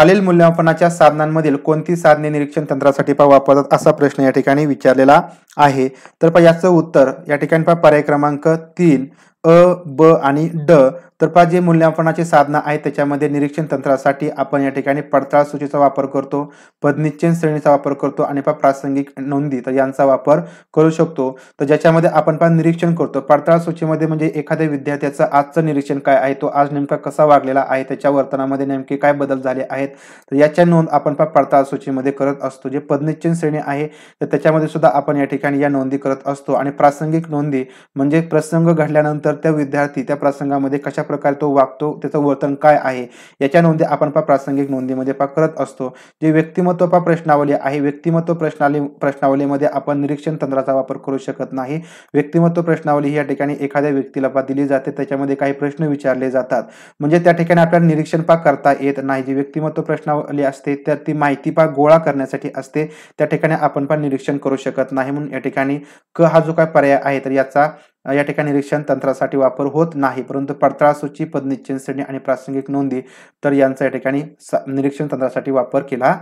खालील मूल्यमापनाच्या साधनांमधील कोणती साधने निरीक्षण तंत्रासाठी पा वापरतात असा प्रश्न या ठिकाणी विचारलेला आहे तर पहा याचं उत्तर या ठिकाणी पर्याय क्रमांक तीन अ ब आणि ड तर पहा जे मूल्यांकनाची साधनं आहेत त्याच्यामध्ये निरीक्षण तंत्रासाठी आपण या ठिकाणी पडताळ सूचीचा वापर करतो पदनिश्चयन श्रेणीचा वापर करतो आणि पहा प्रासंगिक नोंदी तर यांचा वापर करू शकतो तर ज्याच्यामध्ये आपण पहा निरीक्षण करतो पडताळ सूचीमध्ये म्हणजे एखाद्या विद्यार्थ्याचं आजचं निरीक्षण काय आहे तो आज नेमका कसा वागलेला आहे त्याच्या वर्तनामध्ये नेमके काय बदल झाले आहेत तर याच्या नोंद आपण पहा पडताळ सूचीमध्ये करत असतो जे पदनिश्चयन श्रेणी आहे तर त्याच्यामध्ये सुद्धा आपण या ठिकाणी या नोंदी करत असतो आणि प्रासंगिक नोंदी म्हणजे प्रसंग घडल्यानंतर तर त्या विद्यार्थी त्या प्रसंगामध्ये कशा प्रकारे तो वागतो त्याचं वर्तन काय आहे याच्या नोंदी आपण पा प्रासंगिक नोंदीमध्ये पा करत असतो जे व्यक्तिमत्व पा प्रश्नावली आहे व्यक्तिमत्व प्रश्नावली प्रश्नावलीमध्ये आपण निरीक्षण तंत्राचा वापर करू शकत नाही व्यक्तिमत्व प्रश्नावली या ठिकाणी एखाद्या व्यक्तीला पा दिली जाते त्याच्यामध्ये काही प्रश्न विचारले जातात म्हणजे त्या ठिकाणी आपल्याला निरीक्षण पा करता येत नाही जी व्यक्तिमत्व प्रश्नावली असते तर ती माहिती पा गोळा करण्यासाठी असते त्या ठिकाणी आपण पण निरीक्षण करू शकत नाही म्हणून या ठिकाणी क हा जो काय पर्याय आहे तर याचा या ठिकाणी निरीक्षण तंत्रासाठी वापर होत नाही परंतु पडताळा सूची पदनिश्चित श्रेणी आणि प्रासंगिक नोंदी तर यांचा या ठिकाणी निरीक्षण तंत्रासाठी वापर केला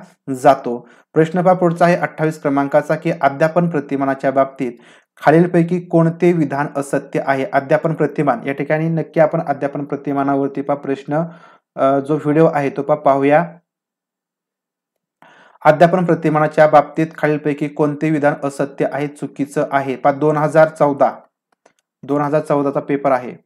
जातो प्रश्न पहा पुढचा आहे अठ्ठावीस क्रमांकाचा की अध्यापन प्रतिमानाच्या बाबतीत खालीलपैकी कोणते विधान असत्य आहे अध्यापन प्रतिमान या ठिकाणी नक्की आपण अध्यापन प्रतिमानावरती पहा प्रश्न जो व्हिडिओ आहे तो पा पाहूया अध्यापन प्रतिमानाच्या बाबतीत खालीलपैकी कोणते विधान असत्य आहे चुकीचं आहे पा दोन हजार चौदा दोन हजार चौदाचा पेपर आहे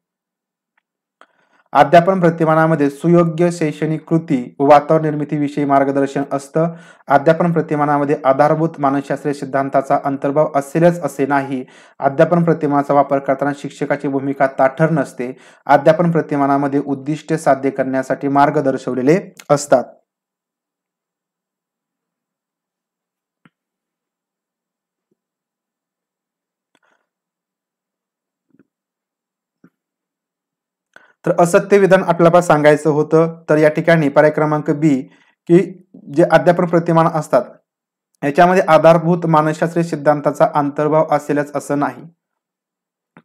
अध्यापन प्रतिमानामध्ये सुयोग्य शैक्षणिक कृती व वातावरण निर्मितीविषयी मार्गदर्शन असतं अध्यापन प्रतिमानामध्ये आधारभूत मानसशास्त्रीय सिद्धांताचा अंतर्भाव असेलच असे नाही अध्यापन प्रतिमानाचा वापर करताना शिक्षकाची भूमिका ताठर नसते अध्यापन प्रतिमानामध्ये उद्दिष्टे साध्य करण्यासाठी मार्ग दर्शवलेले असतात तर असत्य विधान आपल्याला सांगायचं होतं तर या ठिकाणी पर्याय क्रमांक बी की जे अध्यापन प्रतिमान असतात याच्यामध्ये आधारभूत मानसशास्त्रीय सिद्धांताचा अंतर्भाव असेलच असं नाही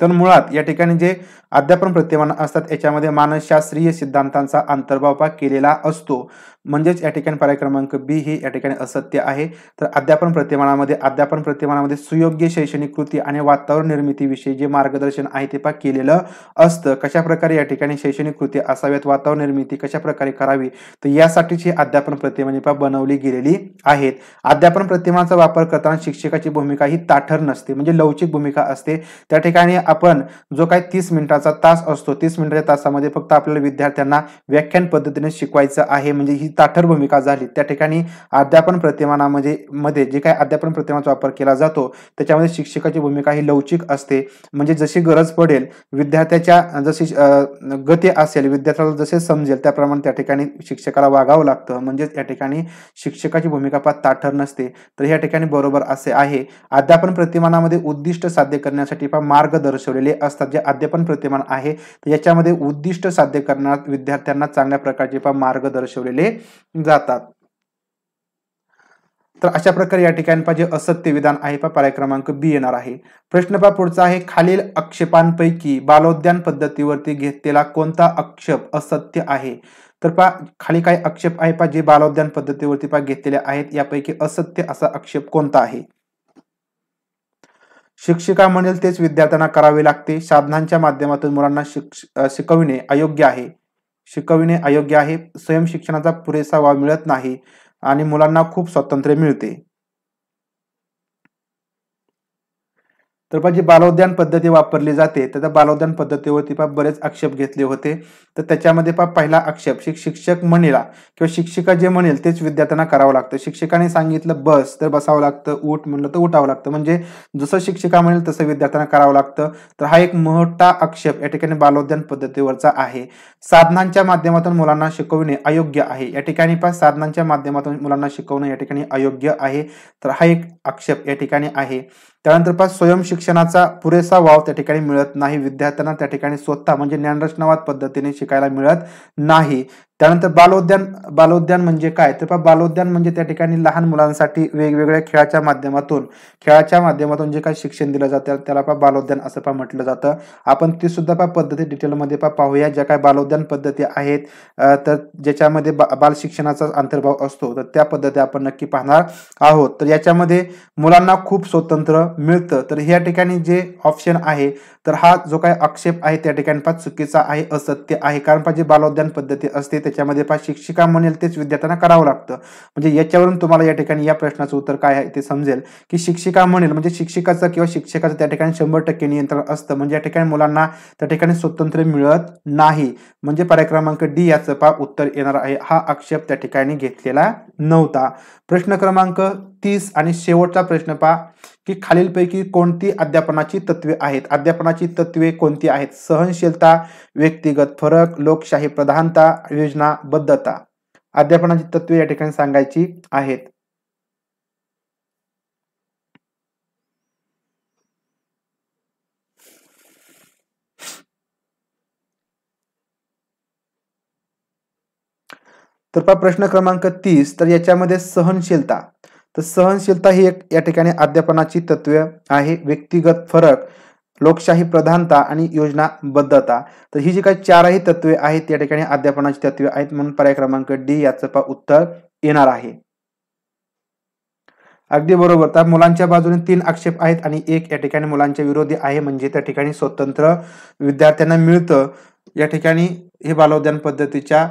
तर मुळात या ठिकाणी जे अध्यापन प्रतिमान असतात याच्यामध्ये मानसशास्त्रीय सिद्धांतांचा अंतर्भाव केलेला असतो म्हणजेच या ठिकाणी पर्याय क्रमांक बी ही या ठिकाणी असत्य आहे तर अध्यापन प्रतिमानामध्ये अध्यापन प्रतिमानामध्ये सुयोग्य शैक्षणिक कृती आणि वातावरण निर्मितीविषयी जे मार्गदर्शन आहे ते पा केलेलं असतं कशा प्रकारे या ठिकाणी शैक्षणिक कृती असाव्यात वातावरण निर्मिती कशा प्रकारे करावी तर यासाठीची अध्यापन प्रतिमा म्हणजे पा बनवली गेलेली आहेत अध्यापन प्रतिमाचा वापर करताना शिक्षकाची भूमिका ही ताठर नसते म्हणजे लवचिक भूमिका असते त्या ठिकाणी आपण जो काही तीस मिनिटाचा तास असतो तीस मिनिटाच्या तासामध्ये फक्त आपल्याला विद्यार्थ्यांना व्याख्यान पद्धतीने शिकवायचं आहे म्हणजे ही ताठर भूमिका झाली त्या ठिकाणी अध्यापन प्रतिमानामध्ये मध्ये जे काही अध्यापन प्रतिमाचा वापर केला जातो त्याच्यामध्ये शिक्षकाची भूमिका ही लवचिक असते म्हणजे जशी गरज पडेल विद्यार्थ्याच्या जशी गती असेल विद्यार्थ्याला जसे समजेल त्याप्रमाणे त्या ठिकाणी शिक्षकाला वागावं लागतं म्हणजेच या ठिकाणी शिक्षकाची भूमिका फार ताठर नसते तर या ठिकाणी बरोबर असे आहे अध्यापन प्रतिमानामध्ये उद्दिष्ट साध्य करण्यासाठी फार मार्ग दर्शवलेले असतात जे अध्यापन प्रतिमान आहे याच्यामध्ये उद्दिष्ट साध्य करण्यात विद्यार्थ्यांना चांगल्या प्रकारचे पहा मार्ग दर्शवलेले जातात तर अशा प्रकारे या ठिकाणी पाहिजे असत्य विधान आहे पा पर्याय क्रमांक बी येणार आहे प्रश्न पा पुढचा आहे खालील आक्षेपांपैकी बालोद्यान पद्धतीवरती घेतलेला कोणता आक्षेप असत्य आहे तर पा खाली काही आक्षेप आहे पा जे बालोद्यान पद्धतीवरती पा घेतलेले आहेत यापैकी असत्य असा आक्षेप कोणता आहे शिक्षिका म्हणेल तेच विद्यार्थ्यांना करावे लागते साधनांच्या माध्यमातून मुलांना शिक्ष शिकविणे अयोग्य आहे शिकविणे अयोग्य आहे स्वयंशिक्षणाचा पुरेसा वाव मिळत नाही आणि मुलांना खूप स्वातंत्र्य मिळते तर पण जी बालोद्यान पद्धती वापरली जाते तर त्या बालोद्यान पद्धतीवरती पहा बरेच आक्षेप घेतले होते तर त्याच्यामध्ये पहा पहिला आक्षेप शिक्षक म्हणेला किंवा शिक्षिका जे म्हणेल तेच विद्यार्थ्यांना करावं लागतं शिक्षकाने सांगितलं बस तर बसावं लागतं उठ म्हणलं तर उठावं लागतं म्हणजे जसं शिक्षिका म्हणेल तसं विद्यार्थ्यांना करावं लागतं तर हा एक मोठा आक्षेप या ठिकाणी बालोद्यान पद्धतीवरचा आहे साधनांच्या माध्यमातून मुलांना शिकवणे अयोग्य आहे या ठिकाणी पहा साधनांच्या माध्यमातून मुलांना शिकवणे या ठिकाणी अयोग्य आहे तर हा एक आक्षेप या ठिकाणी आहे त्यानंतर स्वयं शिक्षणाचा पुरेसा वाव त्या ठिकाणी मिळत नाही विद्यार्थ्यांना त्या ठिकाणी स्वतः म्हणजे ज्ञानरचनावाद पद्धतीने शिकायला मिळत नाही त्यानंतर बालोद्यान बालोद्यान म्हणजे काय तर पहा बालोद्यान म्हणजे त्या ठिकाणी लहान मुलांसाठी वेगवेगळ्या खेळाच्या माध्यमातून खेळाच्या माध्यमातून जे काही शिक्षण दिलं जातं त्याला पहा बालोद्यान असं पहा म्हटलं जातं आपण ती सुद्धा पहा पद्धती डिटेलमध्ये पहा पाहूया ज्या काय बालोद्यान पद्धती आहेत तर ज्याच्यामध्ये बा बाल शिक्षणाचा अंतर्भाव असतो तर त्या पद्धती आपण नक्की पाहणार आहोत तर याच्यामध्ये मुलांना खूप स्वतंत्र मिळतं तर ह्या ठिकाणी जे ऑप्शन आहे तर हा जो काय आक्षेप आहे त्या ठिकाणी पा चुकीचा आहे असत्य आहे कारण पहा जे बालोद्यान पद्धती असते त्याच्यामध्ये पहा शिक्षिका म्हणेल तेच विद्यार्थ्यांना करावं लागतं म्हणजे याच्यावरून तुम्हाला या ठिकाणी या प्रश्नाचं उत्तर काय आहे ते समजेल की शिक्षिका म्हणेल म्हणजे शिक्षिकाचं किंवा शिक्षकाचं त्या ठिकाणी शंभर टक्के नियंत्रण असतं म्हणजे या ठिकाणी मुलांना त्या ठिकाणी स्वतंत्र मिळत नाही म्हणजे पर्याय डी याचं पा उत्तर येणार आहे हा आक्षेप त्या ठिकाणी घेतलेला नव्हता प्रश्न क्रमांक तीस आणि शेवटचा प्रश्न पा की खालीलपैकी कोणती अध्यापनाची तत्वे आहेत अध्यापनाची तत्वे कोणती आहेत सहनशीलता व्यक्तिगत फरक लोकशाही प्रधानता योजनाबद्धता अध्यापनाची तत्वे या ठिकाणी सांगायची आहेत तर प्रश्न क्रमांक तीस तर याच्यामध्ये सहनशीलता तर सहनशीलता ही एक या ठिकाणी अध्यापनाची तत्व आहे व्यक्तिगत फरक लोकशाही प्रधानता आणि योजनाबद्धता तर ही जी काही चारही तत्वे आहेत या ठिकाणी अध्यापनाची तत्वे आहेत म्हणून पर्याय क्रमांक डी याचं उत्तर येणार आहे अगदी बरोबर तर मुलांच्या बाजूने तीन आक्षेप आहेत आणि एक या ठिकाणी मुलांच्या विरोधी आहे म्हणजे त्या ठिकाणी स्वतंत्र विद्यार्थ्यांना मिळतं या ठिकाणी हे बालोद्यान पद्धतीच्या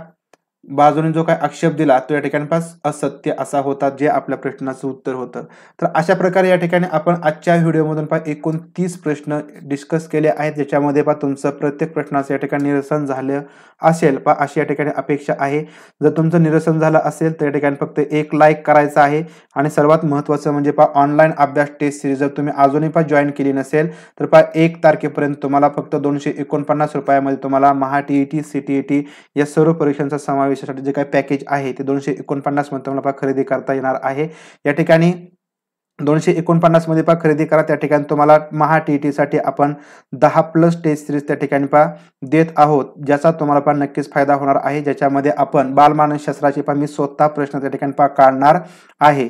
बाजूने जो काय आक्षेप दिला तो या ठिकाणी पास असत्य असा होता जे आपल्या प्रश्नाचं उत्तर होतं तर अशा प्रकारे या ठिकाणी आपण आजच्या व्हिडिओमधून पहा एकूण तीस प्रश्न डिस्कस केले आहेत ज्याच्यामध्ये पहा तुमचं प्रत्येक प्रश्नाचं या ठिकाणी निरसन झालं असेल पहा अशी या ठिकाणी अपेक्षा आहे जर तुमचं निरसन झालं असेल तर या ठिकाणी फक्त एक लाईक करायचं आहे आणि सर्वात महत्त्वाचं म्हणजे पहा ऑनलाईन अभ्यास टेस्ट सिरीज जर तुम्ही अजूनही पहा जॉईन केली नसेल तर पहा एक तारखेपर्यंत तुम्हाला फक्त दोनशे एकोणपन्नास रुपयामध्ये तुम्हाला महा T E T C T E T या सर्व परीक्षांचा समावेश प्रवेशासाठी जे काही पॅकेज आहे ते दोनशे एकोणपन्नासमध्ये तुम्हाला पहा खरेदी करता येणार आहे या ठिकाणी दोनशे एकोणपन्नासमध्ये पहा खरेदी करा त्या ठिकाणी तुम्हाला महा टी साठी आपण दहा प्लस टेस्ट सिरीज त्या ठिकाणी पहा देत आहोत ज्याचा तुम्हाला पण नक्कीच फायदा होणार आहे ज्याच्यामध्ये आपण बालमानसशास्त्राचे पहा मी स्वतः प्रश्न त्या ठिकाणी पहा काढणार आहे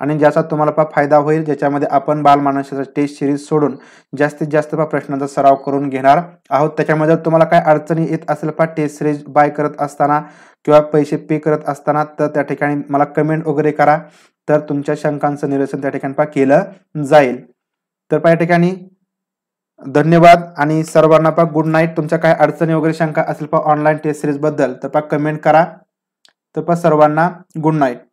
आणि ज्याचा तुम्हाला पहा फायदा होईल ज्याच्यामध्ये आपण बालमानसशास्त्र टेस्ट सिरीज सोडून जास्तीत जास्त पहा प्रश्नांचा सराव करून घेणार आहोत त्याच्यामध्ये तुम्हाला काय अडचणी येत असेल पहा टेस्ट सिरीज बाय करत असताना किंवा पैसे पे करत असताना तर त्या ठिकाणी मला कमेंट वगैरे करा तर तुमच्या शंकांचं निरसन त्या ठिकाणी पा केलं जाईल तर पहा या ठिकाणी धन्यवाद आणि सर्वांना पा गुड नाईट तुमच्या काय अडचणी वगैरे शंका असेल पा ऑनलाईन टेस्ट बद्दल तर पा कमेंट करा तर पा सर्वांना गुड नाईट